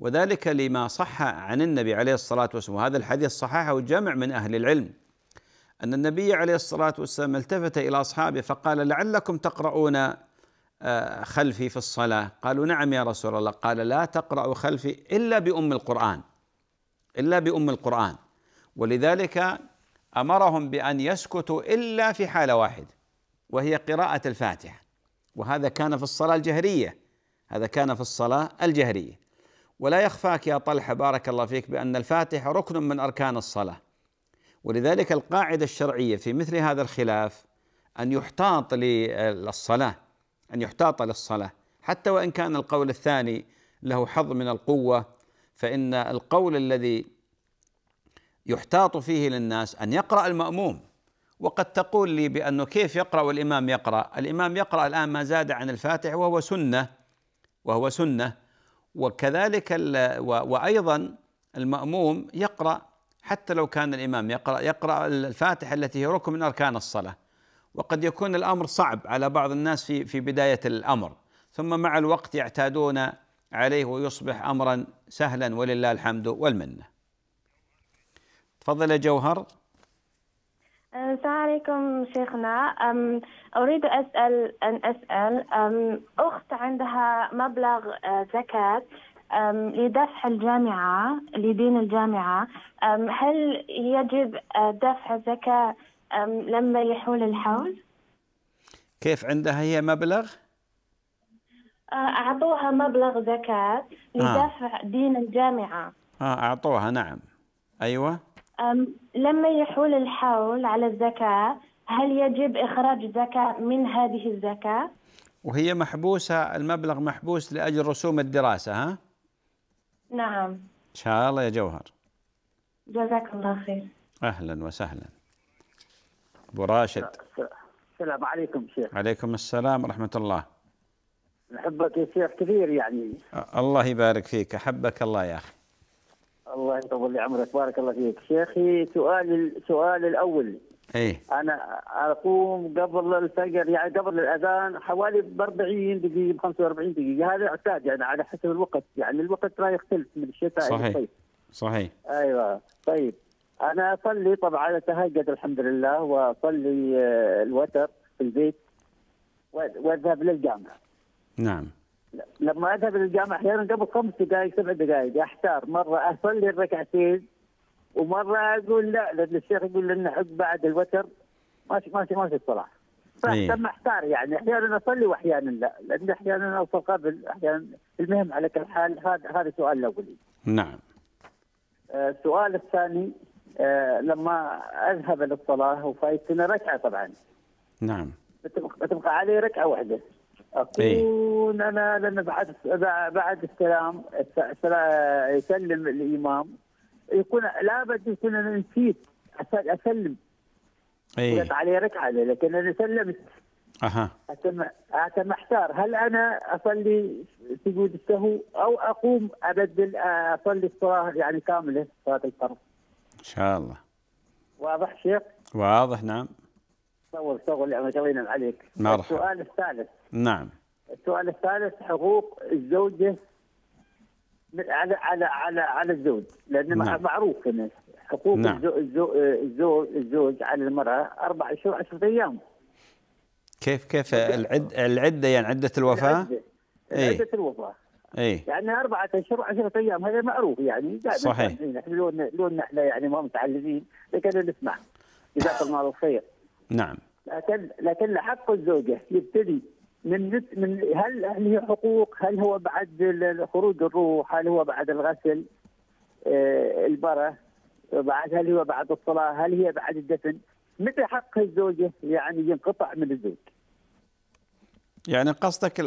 وذلك لما صح عن النبي عليه الصلاه والسلام وهذا الحديث صححه جمع من اهل العلم أن النبي عليه الصلاة والسلام التفت إلى أصحابه فقال لعلكم تقرؤون آه، خلفي في الصلاة قالوا نعم يا رسول الله قال لا تقرأوا خلفي إلا بأم القرآن إلا بأم القرآن ولذلك أمرهم بأن يسكتوا إلا في حالة واحدة وهي قراءة الفاتحة وهذا كان في الصلاة الجهرية هذا كان في الصلاة الجهرية ولا يخفاك يا طلحة بارك الله فيك بأن الفاتحة ركن من أركان الصلاة ولذلك القاعده الشرعيه في مثل هذا الخلاف ان يحتاط للصلاه ان يحتاط للصلاه حتى وان كان القول الثاني له حظ من القوه فان القول الذي يحتاط فيه للناس ان يقرا الماموم وقد تقول لي بانه كيف يقرا والامام يقرا الامام يقرا الان ما زاد عن الفاتح وهو سنه وهو سنه وكذلك وايضا الماموم يقرا حتى لو كان الإمام يقرأ يقرأ الفاتحة التي هي ركن من أركان الصلاة وقد يكون الأمر صعب على بعض الناس في في بداية الأمر ثم مع الوقت يعتادون عليه ويصبح أمرا سهلا ولله الحمد والمنة تفضل يا جوهر السلام عليكم شيخنا أريد أسأل أن أسأل أخت عندها مبلغ آه، زكاة لدفع الجامعة لدين الجامعة هل يجب أه، دفع الزكاة لما يحول الحول؟ كيف عندها هي مبلغ؟ أه، أعطوها مبلغ زكاة آه. لدفع آه. دين الجامعة آه أعطوها نعم أيوة لما يحول الحول على الزكاة هل يجب إخراج زكاة من هذه الزكاة؟ وهي محبوسة المبلغ محبوس لأجل رسوم الدراسة ها؟ نعم إن شاء الله يا جوهر جزاك الله خير أهلا وسهلا أبو راشد السلام عليكم شيخ عليكم السلام ورحمة الله نحبك يا شيخ كثير يعني الله يبارك فيك أحبك الله يا أخي الله يطول لي عمرك بارك الله فيك شيخي سؤال السؤال الأول ايه انا اقوم قبل الفجر يعني قبل الاذان حوالي ب 40 دقيقه ب 45 دقيقه هذا اعتاد يعني على حسب الوقت يعني الوقت لا يختلف من الشتاء صحيح الصيف صحيح ايوه طيب انا اصلي طبعا اتهجد الحمد لله واصلي آه، الوتر في البيت واذهب للجامعه نعم لما اذهب للجامعه احيانا قبل خمس دقائق سبع دقائق احتار مره اصلي الركعتين ومره اقول لا لان الشيخ يقول لنا حب بعد الوتر ماشي ماشي ماشي الصلاه إيه. فانت محتار يعني احيانا اصلي واحيانا لا لان احيانا اوصل قبل احيانا المهم على كل حال هذا هذا سؤال الاولي نعم آه، السؤال الثاني آه، لما اذهب للصلاه وفايتني ركعه طبعا نعم بتبقى علي ركعه واحده اكون إيه. انا لان بعد بعد السلام يسلم الامام يكون لابد يكون انا نسيت اسلم اي علي ركعه لكن انا سلمت اها انت محتار هل انا اصلي سجود السهو او اقوم ابدل آه، اصلي الصلاه يعني كامله صلاه الفرض ان شاء الله واضح شيخ؟ واضح نعم صور صور اللي الله عليك مرحبا السؤال الثالث نعم السؤال الثالث حقوق الزوجه على على على على الزوج لان نعم. معروف هنا حقوق نعم. الزوج الزوج على المراه اربع اشهر 10 ايام كيف كيف العد العده يعني عده الوفاه؟ العدة. إيه؟ عده الوفاه اي يعني أربعة أشهر عشرة أيام هذا معروف يعني صحيح يعني نحن لون لون نحن يعني ما متعلمين لكن نسمع جزاك الله خير نعم لكن لكن حق الزوجة يبتدي من من هل هل هي حقوق؟ هل هو بعد خروج الروح؟ هل هو بعد الغسل؟ آه، البره؟ بعد هل هو بعد الصلاه؟ هل هي بعد الدفن؟ متى حق الزوجه يعني ينقطع من الزوج؟ يعني قصدك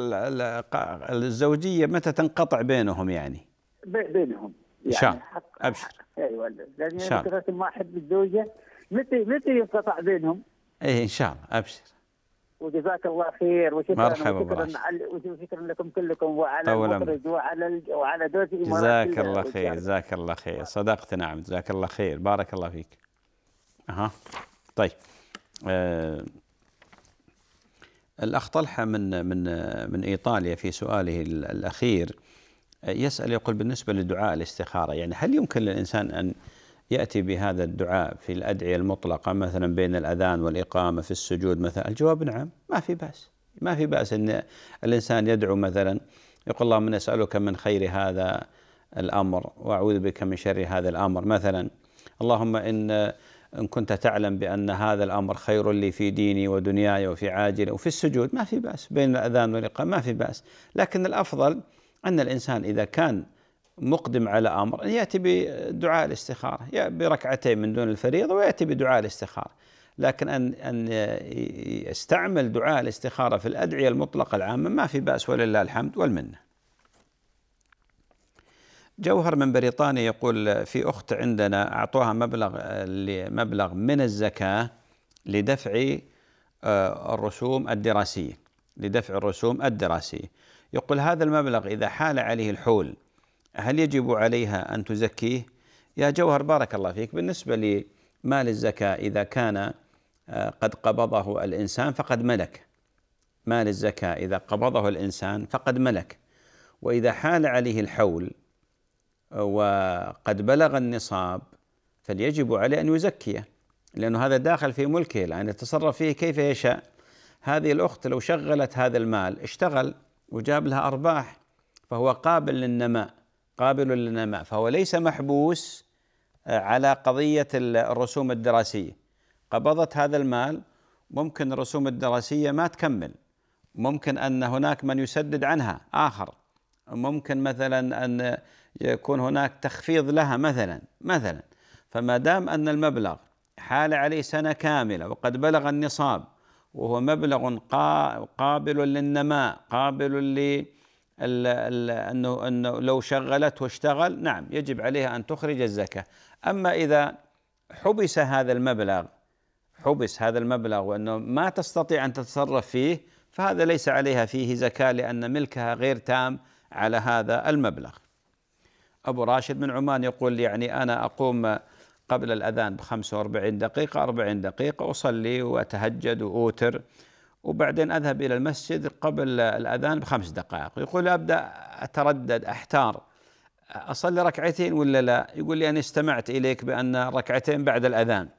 الزوجيه متى تنقطع بينهم يعني؟ بينهم يعني شاء حق ابشر ايوه لان واحد بالزوجه متى متى ينقطع بينهم؟ ايه ان شاء الله ابشر وجزاك الله خير وشكرا مرحبا وشكرا, وشكرا لكم كلكم وعلى المخرج وعلى وعلى زوجتي جزاك الله خير جزاك الله خير صدقت نعم جزاك الله خير بارك الله فيك اها طيب آه الاخ طلحه من من من ايطاليا في سؤاله الاخير آه، يسال يقول بالنسبه لدعاء الاستخاره يعني هل يمكن للانسان ان يأتي بهذا الدعاء في الأدعية المطلقة مثلا بين الأذان والإقامة في السجود مثلا الجواب نعم ما في بأس ما في بأس أن الإنسان يدعو مثلا يقول اللهم نسألك من خير هذا الأمر وأعوذ بك من شر هذا الأمر مثلا اللهم إن إن كنت تعلم بأن هذا الأمر خير لي في ديني ودنياي وفي عاجلي وفي السجود ما في بأس بين الأذان والإقامة ما في بأس لكن الأفضل أن الإنسان إذا كان مقدم على امر ياتي بدعاء الاستخاره بركعتين من دون الفريضه وياتي بدعاء الاستخاره لكن ان ان يستعمل دعاء الاستخاره في الادعيه المطلقه العامه ما في باس ولله الحمد والمنه. جوهر من بريطانيا يقول في اخت عندنا اعطوها مبلغ مبلغ من الزكاه لدفع آه، الرسوم الدراسيه لدفع الرسوم الدراسيه يقول هذا المبلغ اذا حال عليه الحول هل يجب عليها أن تزكيه يا جوهر بارك الله فيك بالنسبة لمال الزكاة إذا كان آه، قد قبضه الإنسان فقد ملك مال الزكاة إذا قبضه الإنسان فقد ملك وإذا حال عليه الحول آه، وقد بلغ النصاب فليجب عليه أن يزكيه لأنه هذا داخل في ملكه الآن يتصرف فيه كيف يشاء هذه الأخت لو شغلت هذا المال اشتغل وجاب لها أرباح فهو قابل للنماء قابل للنماء فهو ليس محبوس آه، على قضية الرسوم الدراسية قبضت هذا المال ممكن الرسوم الدراسية ما تكمل ممكن أن هناك من يسدد عنها آخر ممكن مثلا أن يكون هناك تخفيض لها مثلا مثلا فما دام أن المبلغ حال عليه سنة كاملة وقد بلغ النصاب وهو مبلغ قابل للنماء قابل أنه, أنه لو شغلت واشتغل نعم يجب عليها أن تخرج الزكاة أما إذا حبس هذا المبلغ حبس هذا المبلغ وأنه ما تستطيع أن تتصرف فيه فهذا ليس عليها فيه زكاة لأن ملكها غير تام على هذا المبلغ أبو راشد من عمان يقول يعني أنا أقوم قبل الأذان ب 45 دقيقة 40 دقيقة أصلي وأتهجد وأوتر وبعدين أذهب إلى المسجد قبل الأذان بخمس دقائق يقول أبدأ أتردد أحتار أصلي ركعتين ولا لا يقول لي أنا استمعت إليك بأن ركعتين بعد الأذان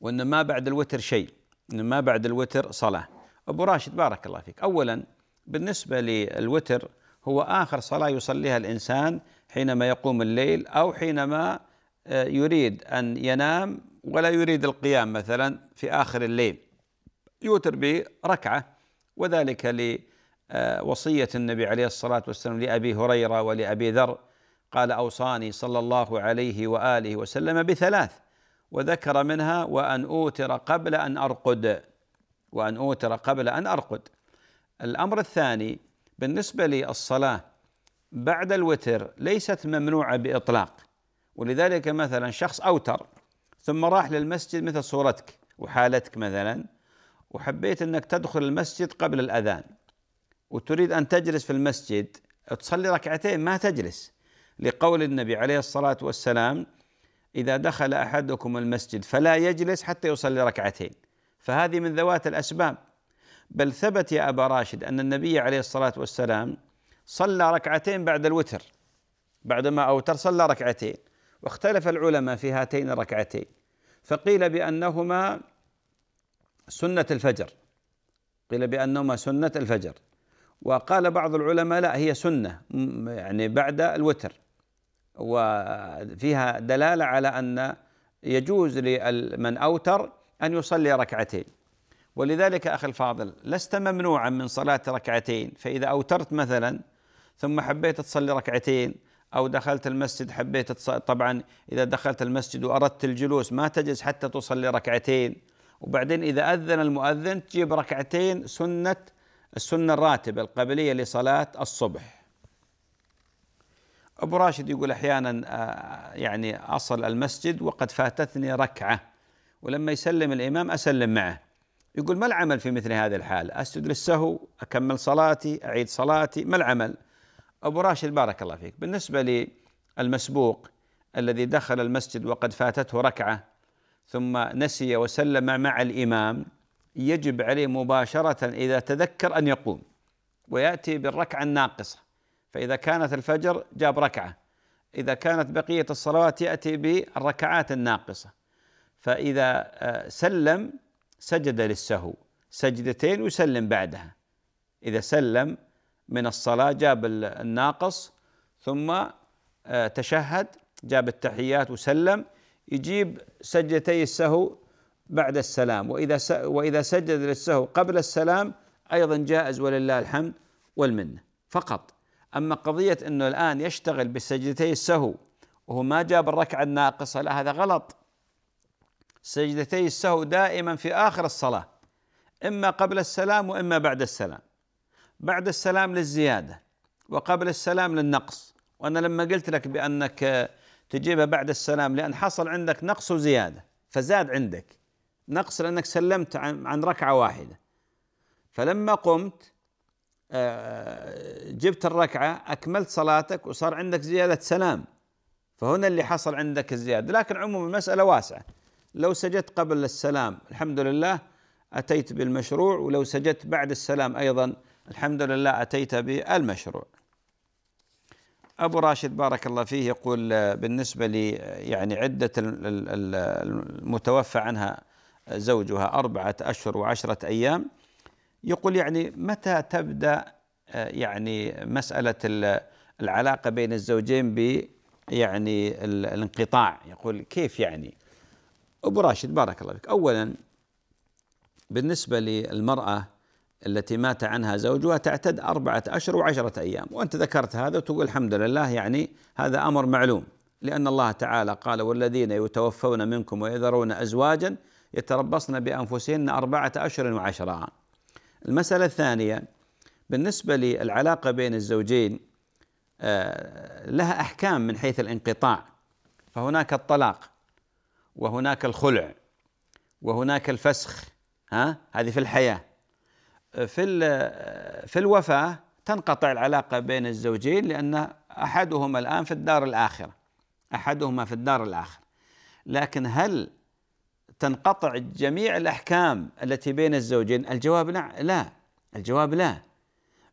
وأن ما بعد الوتر شيء أن ما بعد الوتر صلاة أبو راشد بارك الله فيك أولا بالنسبة للوتر هو آخر صلاة يصليها الإنسان حينما يقوم الليل أو حينما آه، يريد أن ينام ولا يريد القيام مثلا في آخر الليل يوتر بركعة وذلك لوصية آه، النبي عليه الصلاة والسلام لأبي هريرة ولأبي ذر قال أوصاني صلى الله عليه وآله وسلم بثلاث وذكر منها وأن أوتر قبل أن أرقد وأن أوتر قبل أن أرقد الأمر الثاني بالنسبة للصلاة بعد الوتر ليست ممنوعة بإطلاق ولذلك مثلا شخص أوتر ثم راح للمسجد مثل صورتك وحالتك مثلا وحبيت انك تدخل المسجد قبل الاذان وتريد ان تجلس في المسجد تصلي ركعتين ما تجلس لقول النبي عليه الصلاه والسلام اذا دخل احدكم المسجد فلا يجلس حتى يصلي ركعتين فهذه من ذوات الاسباب بل ثبت يا ابا راشد ان النبي عليه الصلاه والسلام صلى ركعتين بعد الوتر بعدما اوتر صلى ركعتين واختلف العلماء في هاتين الركعتين فقيل بانهما سنة الفجر قيل بأنهما سنة الفجر وقال بعض العلماء لا هي سنة يعني بعد الوتر وفيها دلالة على أن يجوز لمن أوتر أن يصلي ركعتين ولذلك أخي الفاضل لست ممنوعا من صلاة ركعتين فإذا أوترت مثلا ثم حبيت تصلي ركعتين أو دخلت المسجد حبيت طبعا إذا دخلت المسجد وأردت الجلوس ما تجلس حتى تصلي ركعتين وبعدين إذا أذن المؤذن تجيب ركعتين سنة السنة الراتبة القبلية لصلاة الصبح أبو راشد يقول أحيانا آه، يعني أصل المسجد وقد فاتتني ركعة ولما يسلم الإمام أسلم معه يقول ما العمل في مثل هذه الحال أسجد للسهو أكمل صلاتي أعيد صلاتي ما العمل أبو راشد بارك الله فيك بالنسبة للمسبوق الذي دخل المسجد وقد فاتته ركعة ثم نسي وسلم مع الامام يجب عليه مباشره اذا تذكر ان يقوم وياتي بالركعه الناقصه فاذا كانت الفجر جاب ركعه اذا كانت بقيه الصلوات ياتي بالركعات الناقصه فاذا آه، سلم سجد للسهو سجدتين ويسلم بعدها اذا سلم من الصلاه جاب الناقص ثم آه، تشهد جاب التحيات وسلم يجيب سجدتي السهو بعد السلام واذا واذا سجد للسهو قبل السلام ايضا جائز ولله الحمد والمنه فقط اما قضيه انه الان يشتغل بسجدتي السهو وهو ما جاب الركعه الناقصه لا هذا غلط سجدتي السهو دائما في اخر الصلاه اما قبل السلام واما بعد السلام بعد السلام للزياده وقبل السلام للنقص وانا لما قلت لك بانك تجيبها بعد السلام لأن حصل عندك نقص وزيادة فزاد عندك نقص لأنك سلمت عن, ركعة واحدة فلما قمت آه، جبت الركعة أكملت صلاتك وصار عندك زيادة سلام فهنا اللي حصل عندك الزيادة لكن عموما المسألة واسعة لو سجدت قبل السلام الحمد لله أتيت بالمشروع ولو سجدت بعد السلام أيضا الحمد لله أتيت بالمشروع ابو راشد بارك الله فيه يقول آه، بالنسبه لي آه، يعني عده المتوفى عنها زوجها اربعه اشهر وعشره ايام يقول يعني متى تبدا آه، يعني مساله العلاقه بين الزوجين ب يعني الانقطاع يقول كيف يعني ابو راشد بارك الله فيك اولا بالنسبه للمراه التي مات عنها زوجها تعتد أربعة أشهر وعشرة أيام وأنت ذكرت هذا وتقول الحمد لله يعني هذا أمر معلوم لأن الله تعالى قال والذين يتوفون منكم ويذرون أزواجا يتربصن بأنفسهن أربعة أشهر وعشرة المسألة الثانية بالنسبة للعلاقة بين الزوجين آه، لها أحكام من حيث الانقطاع فهناك الطلاق وهناك الخلع وهناك الفسخ ها هذه في الحياه في في الوفاه تنقطع العلاقه بين الزوجين لان احدهما الان في الدار الاخره احدهما في الدار الاخره لكن هل تنقطع جميع الاحكام التي بين الزوجين الجواب نعم، لا الجواب لا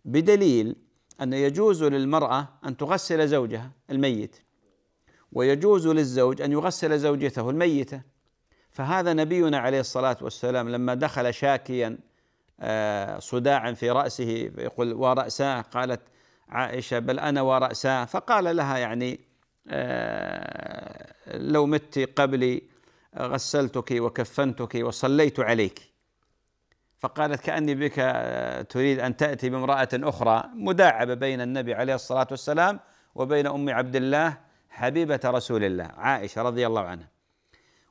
بدليل ان يجوز للمراه ان تغسل زوجها الميت ويجوز للزوج ان يغسل زوجته الميته فهذا نبينا عليه الصلاه والسلام لما دخل شاكيا آه، صداعا في رأسه يقول ورأساه قالت عائشة بل أنا ورأساه فقال لها يعني آه، لو مت قبلي غسلتك وكفنتك وصليت عليك فقالت كأني بك آه، تريد أن تأتي بامرأة أخرى مداعبة بين النبي عليه الصلاة والسلام وبين أم عبد الله حبيبة رسول الله عائشة رضي الله عنها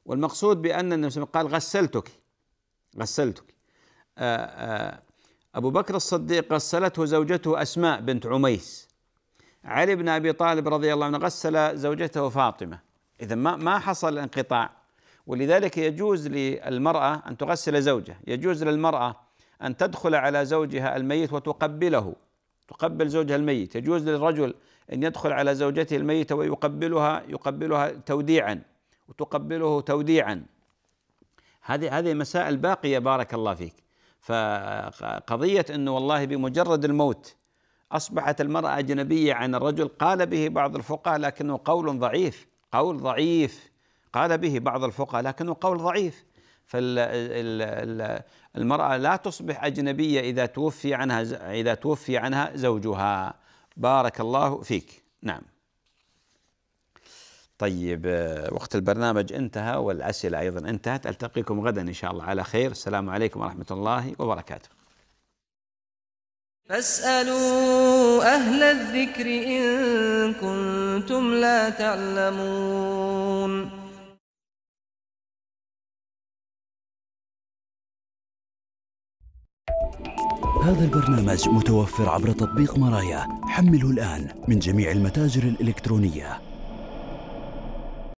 والمقصود بأن النبي قال غسلتك غسلتك آه، آه، أبو بكر الصديق غسلته زوجته أسماء بنت عميس علي بن أبي طالب رضي الله عنه غسل زوجته فاطمة إذا ما ما حصل انقطاع ولذلك يجوز للمرأة أن تغسل زوجها يجوز للمرأة أن تدخل على زوجها الميت وتقبله تقبل زوجها الميت يجوز للرجل أن يدخل على زوجته الميتة ويقبلها يقبلها توديعا وتقبله توديعا هذه هذه مسائل باقية بارك الله فيك فقضية أنه والله بمجرد الموت أصبحت المرأة أجنبية عن الرجل قال به بعض الفقهاء لكنه قول ضعيف قول ضعيف قال به بعض الفقهاء لكنه قول ضعيف فالمرأة لا تصبح أجنبية إذا توفي عنها إذا توفي عنها زوجها بارك الله فيك نعم طيب آه، وقت البرنامج انتهى والأسئلة أيضا انتهت ألتقيكم غدا إن شاء الله على خير السلام عليكم ورحمة الله وبركاته فاسألوا أهل الذكر إن كنتم لا تعلمون هذا البرنامج متوفر عبر تطبيق مرايا حمله الآن من جميع المتاجر الإلكترونية